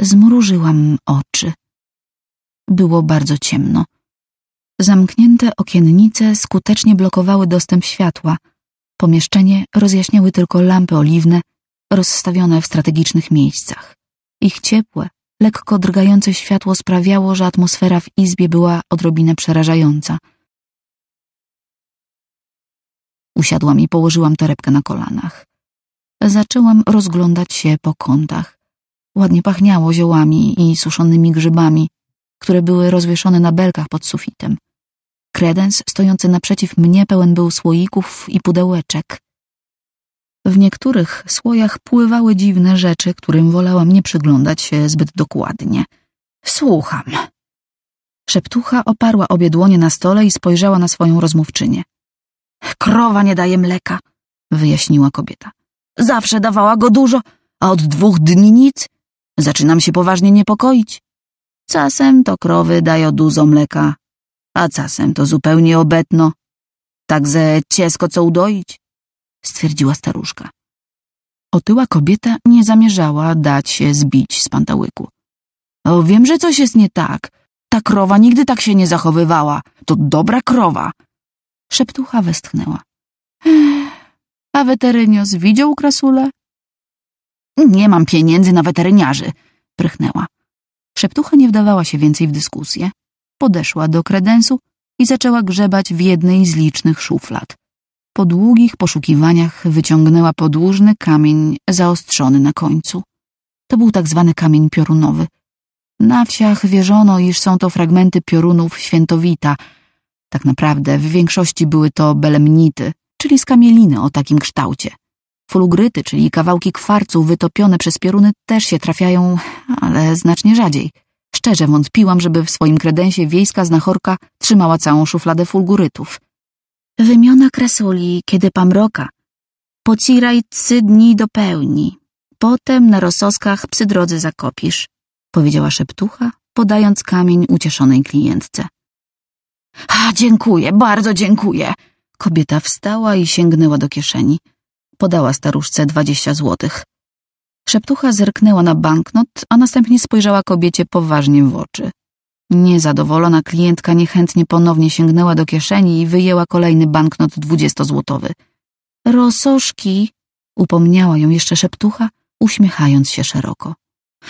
Zmrużyłam oczy. Było bardzo ciemno. Zamknięte okiennice skutecznie blokowały dostęp światła. Pomieszczenie rozjaśniały tylko lampy oliwne rozstawione w strategicznych miejscach. Ich ciepłe, Lekko drgające światło sprawiało, że atmosfera w izbie była odrobinę przerażająca. Usiadłam i położyłam torebkę na kolanach. Zaczęłam rozglądać się po kątach. Ładnie pachniało ziołami i suszonymi grzybami, które były rozwieszone na belkach pod sufitem. Kredens, stojący naprzeciw mnie, pełen był słoików i pudełeczek, w niektórych słojach pływały dziwne rzeczy, którym wolałam nie przyglądać się zbyt dokładnie. Słucham. Szeptucha oparła obie dłonie na stole i spojrzała na swoją rozmówczynię. Krowa nie daje mleka, wyjaśniła kobieta. Zawsze dawała go dużo, a od dwóch dni nic. Zaczynam się poważnie niepokoić. Czasem to krowy dają dużo mleka, a czasem to zupełnie obetno. Tak ze ciesko co udoić stwierdziła staruszka. Otyła kobieta nie zamierzała dać się zbić z pantałyku. O, wiem, że coś jest nie tak. Ta krowa nigdy tak się nie zachowywała. To dobra krowa. Szeptucha westchnęła. A weterynios widział krasulę? Nie mam pieniędzy na weteryniarzy, prychnęła. Szeptucha nie wdawała się więcej w dyskusję. Podeszła do kredensu i zaczęła grzebać w jednej z licznych szuflad. Po długich poszukiwaniach wyciągnęła podłużny kamień zaostrzony na końcu. To był tak zwany kamień piorunowy. Na wsiach wierzono, iż są to fragmenty piorunów świętowita. Tak naprawdę w większości były to belemnity, czyli skamieliny o takim kształcie. Fulugryty, czyli kawałki kwarcu wytopione przez pioruny, też się trafiają, ale znacznie rzadziej. Szczerze wątpiłam, żeby w swoim kredensie wiejska znachorka trzymała całą szufladę fulgurytów. Wymiona kresuli, kiedy pamroka. Pocieraj trzy dni do pełni. Potem na rososkach psy drodzy zakopisz, powiedziała szeptucha, podając kamień ucieszonej klientce. A, dziękuję, bardzo dziękuję. Kobieta wstała i sięgnęła do kieszeni. Podała staruszce dwadzieścia złotych. Szeptucha zerknęła na banknot, a następnie spojrzała kobiecie poważnie w oczy. Niezadowolona klientka niechętnie ponownie sięgnęła do kieszeni i wyjęła kolejny banknot dwudziestozłotowy. Rososzki, upomniała ją jeszcze szeptucha, uśmiechając się szeroko.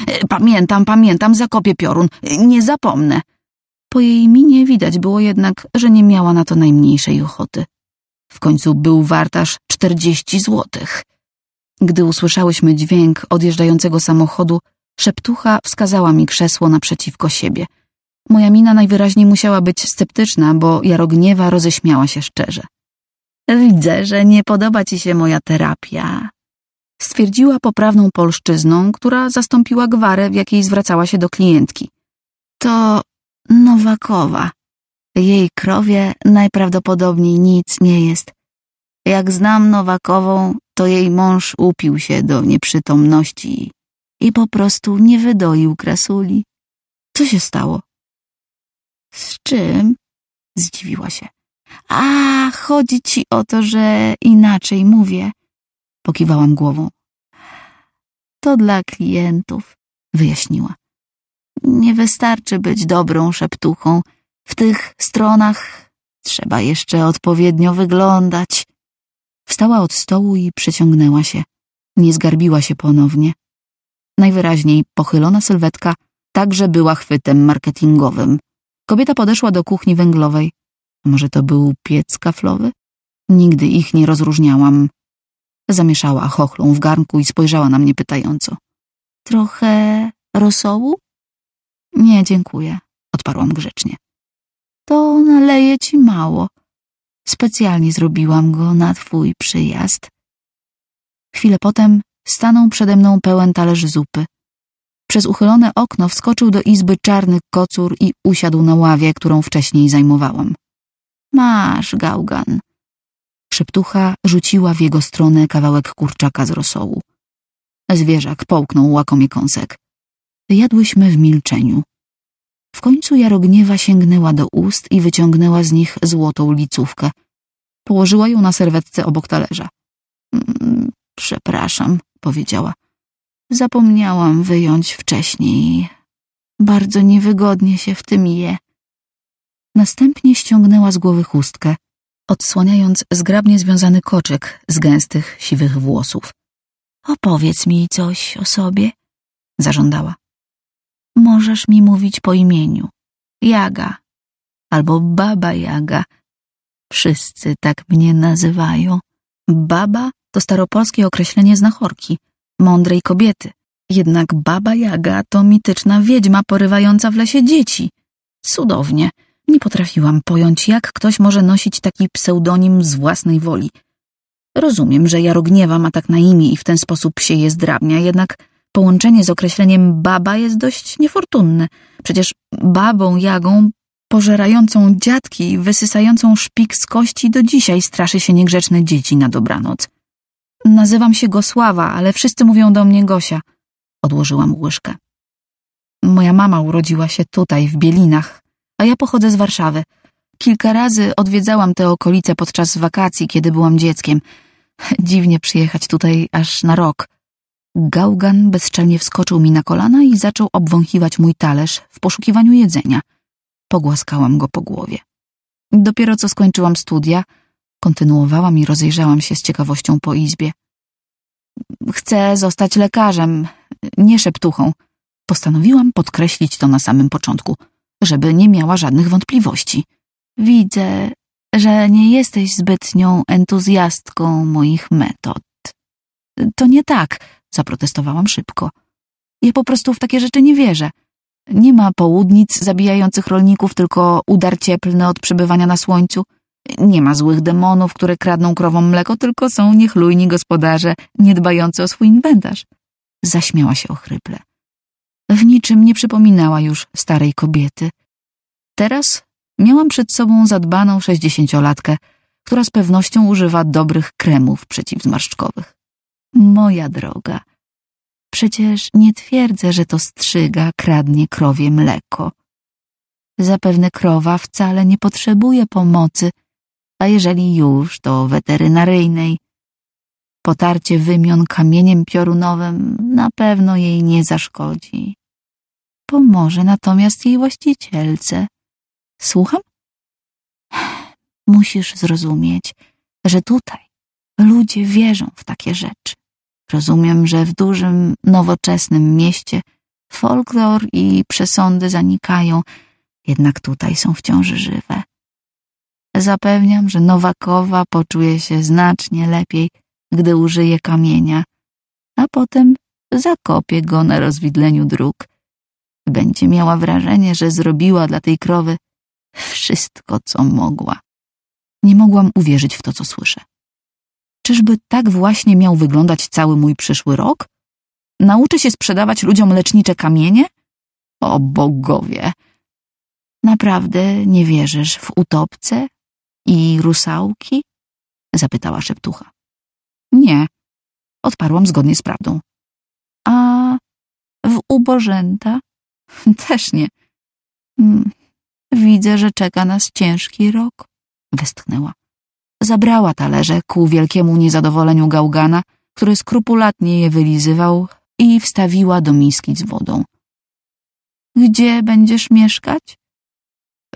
E, pamiętam, pamiętam, zakopię piorun, e, nie zapomnę. Po jej minie widać było jednak, że nie miała na to najmniejszej ochoty. W końcu był wartaż czterdzieści złotych. Gdy usłyszałyśmy dźwięk odjeżdżającego samochodu, szeptucha wskazała mi krzesło naprzeciwko siebie – Moja mina najwyraźniej musiała być sceptyczna, bo Jarogniewa roześmiała się szczerze. Widzę, że nie podoba ci się moja terapia. Stwierdziła poprawną polszczyzną, która zastąpiła gwarę, w jakiej zwracała się do klientki. To Nowakowa. Jej krowie najprawdopodobniej nic nie jest. Jak znam Nowakową, to jej mąż upił się do nieprzytomności i po prostu nie wydoił krasuli. Co się stało? Z czym? Zdziwiła się. A, chodzi ci o to, że inaczej mówię. Pokiwałam głową. To dla klientów, wyjaśniła. Nie wystarczy być dobrą szeptuchą. W tych stronach trzeba jeszcze odpowiednio wyglądać. Wstała od stołu i przeciągnęła się. Nie zgarbiła się ponownie. Najwyraźniej pochylona sylwetka także była chwytem marketingowym. Kobieta podeszła do kuchni węglowej. Może to był piec kaflowy? Nigdy ich nie rozróżniałam. Zamieszała chochlą w garnku i spojrzała na mnie pytająco. Trochę rosołu? Nie, dziękuję, odparłam grzecznie. To naleję ci mało. Specjalnie zrobiłam go na twój przyjazd. Chwilę potem stanął przede mną pełen talerz zupy. Przez uchylone okno wskoczył do izby czarny kocur i usiadł na ławie, którą wcześniej zajmowałam. Masz, gałgan. Szeptucha rzuciła w jego stronę kawałek kurczaka z rosołu. Zwierzak połknął łakomie kąsek. Jadłyśmy w milczeniu. W końcu Jarogniewa sięgnęła do ust i wyciągnęła z nich złotą licówkę. Położyła ją na serwetce obok talerza. Mm, przepraszam, powiedziała. Zapomniałam wyjąć wcześniej. Bardzo niewygodnie się w tym je. Następnie ściągnęła z głowy chustkę, odsłaniając zgrabnie związany koczek z gęstych, siwych włosów. Opowiedz mi coś o sobie, zażądała. Możesz mi mówić po imieniu. Jaga albo Baba Jaga. Wszyscy tak mnie nazywają. Baba to staropolskie określenie znachorki – mądrej kobiety. Jednak Baba Jaga to mityczna wiedźma porywająca w lesie dzieci. Cudownie. Nie potrafiłam pojąć, jak ktoś może nosić taki pseudonim z własnej woli. Rozumiem, że Jarogniewa ma tak na imię i w ten sposób się je zdrabnia, jednak połączenie z określeniem baba jest dość niefortunne. Przecież babą Jagą, pożerającą dziadki, wysysającą szpik z kości do dzisiaj straszy się niegrzeczne dzieci na dobranoc. Nazywam się Gosława, ale wszyscy mówią do mnie Gosia. Odłożyłam łyżkę. Moja mama urodziła się tutaj, w Bielinach, a ja pochodzę z Warszawy. Kilka razy odwiedzałam te okolice podczas wakacji, kiedy byłam dzieckiem. Dziwnie przyjechać tutaj aż na rok. Gałgan bezczelnie wskoczył mi na kolana i zaczął obwąchiwać mój talerz w poszukiwaniu jedzenia. Pogłaskałam go po głowie. Dopiero co skończyłam studia, Kontynuowałam i rozejrzałam się z ciekawością po izbie. Chcę zostać lekarzem, nie szeptuchą. Postanowiłam podkreślić to na samym początku, żeby nie miała żadnych wątpliwości. Widzę, że nie jesteś zbytnią entuzjastką moich metod. To nie tak, zaprotestowałam szybko. Ja po prostu w takie rzeczy nie wierzę. Nie ma południc zabijających rolników, tylko udar cieplny od przebywania na słońcu. Nie ma złych demonów, które kradną krowom mleko, tylko są niechlujni gospodarze, niedbający o swój inwentarz. Zaśmiała się ochryple. W niczym nie przypominała już starej kobiety. Teraz miałam przed sobą zadbaną sześćdziesięciolatkę, która z pewnością używa dobrych kremów przeciwzmarszczkowych. Moja droga, przecież nie twierdzę, że to strzyga kradnie krowie mleko. Zapewne krowa wcale nie potrzebuje pomocy, a jeżeli już, to weterynaryjnej. Potarcie wymion kamieniem piorunowym na pewno jej nie zaszkodzi. Pomoże natomiast jej właścicielce. Słucham? <sighs> Musisz zrozumieć, że tutaj ludzie wierzą w takie rzeczy. Rozumiem, że w dużym, nowoczesnym mieście folklor i przesądy zanikają, jednak tutaj są wciąż żywe. Zapewniam, że Nowakowa poczuje się znacznie lepiej, gdy użyje kamienia, a potem zakopie go na rozwidleniu dróg. Będzie miała wrażenie, że zrobiła dla tej krowy wszystko, co mogła. Nie mogłam uwierzyć w to, co słyszę. Czyżby tak właśnie miał wyglądać cały mój przyszły rok? Nauczy się sprzedawać ludziom lecznicze kamienie? O bogowie! Naprawdę nie wierzysz w utopce, i rusałki? zapytała szeptucha. Nie, odparłam zgodnie z prawdą. A w ubożęta? <laughs> Też nie. Mm, widzę, że czeka nas ciężki rok, westchnęła. Zabrała talerze ku wielkiemu niezadowoleniu gałgana, który skrupulatnie je wylizywał i wstawiła do miski z wodą. Gdzie będziesz mieszkać?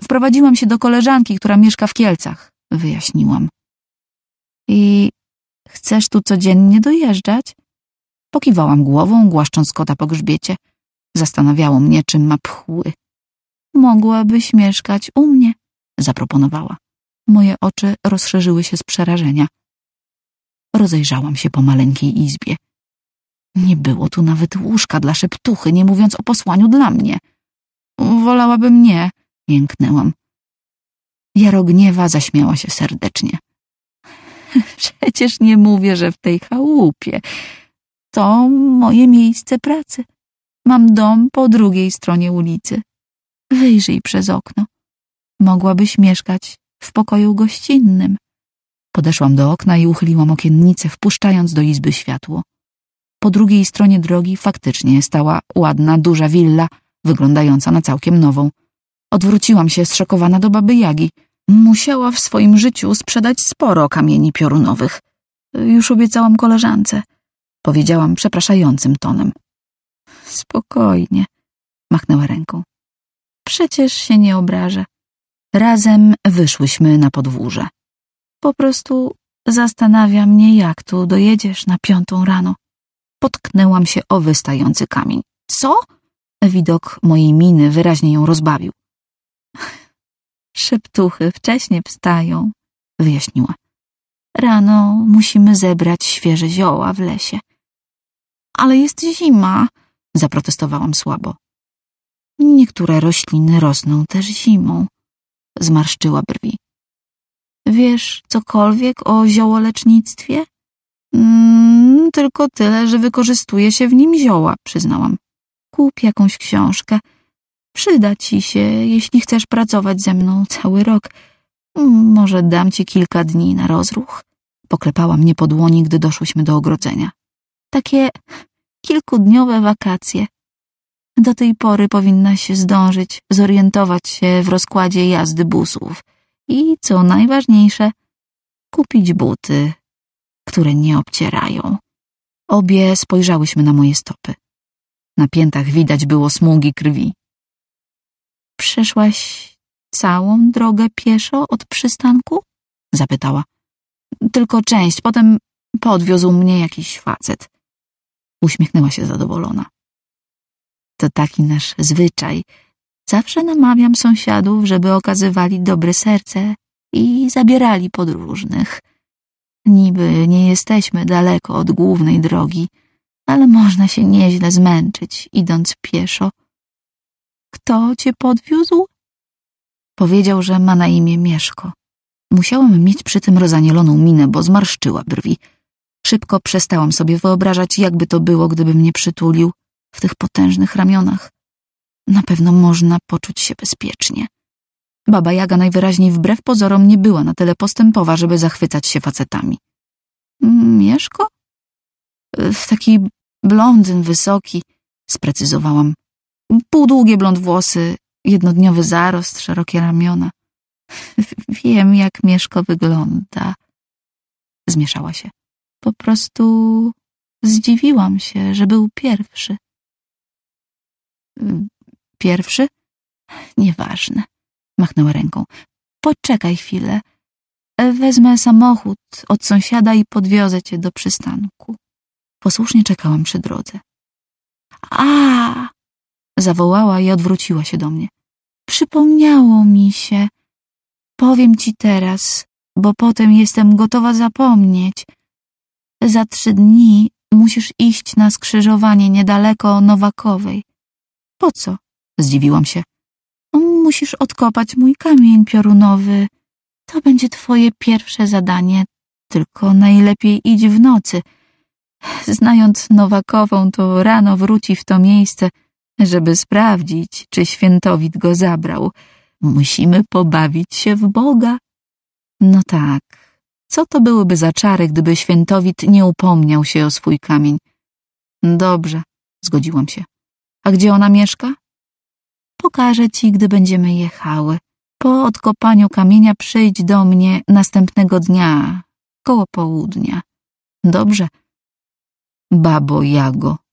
Wprowadziłam się do koleżanki, która mieszka w Kielcach, wyjaśniłam. I chcesz tu codziennie dojeżdżać? Pokiwałam głową, głaszcząc kota po grzbiecie. Zastanawiało mnie, czym ma pchły. Mogłabyś mieszkać u mnie, zaproponowała. Moje oczy rozszerzyły się z przerażenia. Rozejrzałam się po maleńkiej izbie. Nie było tu nawet łóżka dla szeptuchy, nie mówiąc o posłaniu dla mnie. Wolałabym nie, Jęknęłam. Jarogniewa zaśmiała się serdecznie. <laughs> Przecież nie mówię, że w tej chałupie. To moje miejsce pracy. Mam dom po drugiej stronie ulicy. Wyjrzyj przez okno. Mogłabyś mieszkać w pokoju gościnnym. Podeszłam do okna i uchyliłam okiennicę, wpuszczając do izby światło. Po drugiej stronie drogi faktycznie stała ładna, duża willa, wyglądająca na całkiem nową. Odwróciłam się zszokowana do baby Jagi. Musiała w swoim życiu sprzedać sporo kamieni piorunowych. Już obiecałam koleżance. Powiedziałam przepraszającym tonem. Spokojnie, machnęła ręką. Przecież się nie obrażę. Razem wyszłyśmy na podwórze. Po prostu zastanawia mnie, jak tu dojedziesz na piątą rano. Potknęłam się o wystający kamień. Co? Widok mojej miny wyraźnie ją rozbawił. Szeptuchy wcześnie wstają, wyjaśniła. Rano musimy zebrać świeże zioła w lesie. Ale jest zima, zaprotestowałam słabo. Niektóre rośliny rosną też zimą, zmarszczyła brwi. Wiesz cokolwiek o ziołolecznictwie? Mm, tylko tyle, że wykorzystuje się w nim zioła, przyznałam. Kup jakąś książkę, Przyda ci się, jeśli chcesz pracować ze mną cały rok. Może dam ci kilka dni na rozruch. Poklepała mnie po dłoni, gdy doszłyśmy do ogrodzenia. Takie kilkudniowe wakacje. Do tej pory powinnaś zdążyć zorientować się w rozkładzie jazdy busów i, co najważniejsze, kupić buty, które nie obcierają. Obie spojrzałyśmy na moje stopy. Na piętach widać było smugi krwi. Przeszłaś całą drogę pieszo od przystanku? Zapytała. Tylko część, potem podwiózł mnie jakiś facet. Uśmiechnęła się zadowolona. To taki nasz zwyczaj. Zawsze namawiam sąsiadów, żeby okazywali dobre serce i zabierali podróżnych. Niby nie jesteśmy daleko od głównej drogi, ale można się nieźle zmęczyć, idąc pieszo. Kto cię podwiózł? Powiedział, że ma na imię Mieszko. Musiałam mieć przy tym rozanieloną minę, bo zmarszczyła brwi. Szybko przestałam sobie wyobrażać, jakby to było, gdyby mnie przytulił w tych potężnych ramionach. Na pewno można poczuć się bezpiecznie. Baba Jaga najwyraźniej wbrew pozorom nie była na tyle postępowa, żeby zachwycać się facetami. Mieszko? W e, Taki blondyn wysoki, sprecyzowałam, Półdługie blond włosy, jednodniowy zarost, szerokie ramiona. <laughs> Wiem, jak Mieszko wygląda. Zmieszała się. Po prostu zdziwiłam się, że był pierwszy. Mm, pierwszy? Nieważne. Machnęła ręką. Poczekaj chwilę. Wezmę samochód od sąsiada i podwiozę cię do przystanku. Posłusznie czekałam przy drodze. A! Zawołała i odwróciła się do mnie. Przypomniało mi się. Powiem ci teraz, bo potem jestem gotowa zapomnieć. Za trzy dni musisz iść na skrzyżowanie niedaleko Nowakowej. Po co? Zdziwiłam się. No, musisz odkopać mój kamień piorunowy. To będzie twoje pierwsze zadanie, tylko najlepiej idź w nocy. Znając Nowakową, to rano wróci w to miejsce, żeby sprawdzić, czy świętowit go zabrał, musimy pobawić się w Boga. No tak, co to byłyby za czary, gdyby świętowit nie upomniał się o swój kamień? Dobrze, zgodziłam się. A gdzie ona mieszka? Pokażę ci, gdy będziemy jechały. Po odkopaniu kamienia przyjdź do mnie następnego dnia, koło południa. Dobrze. Babo Jago,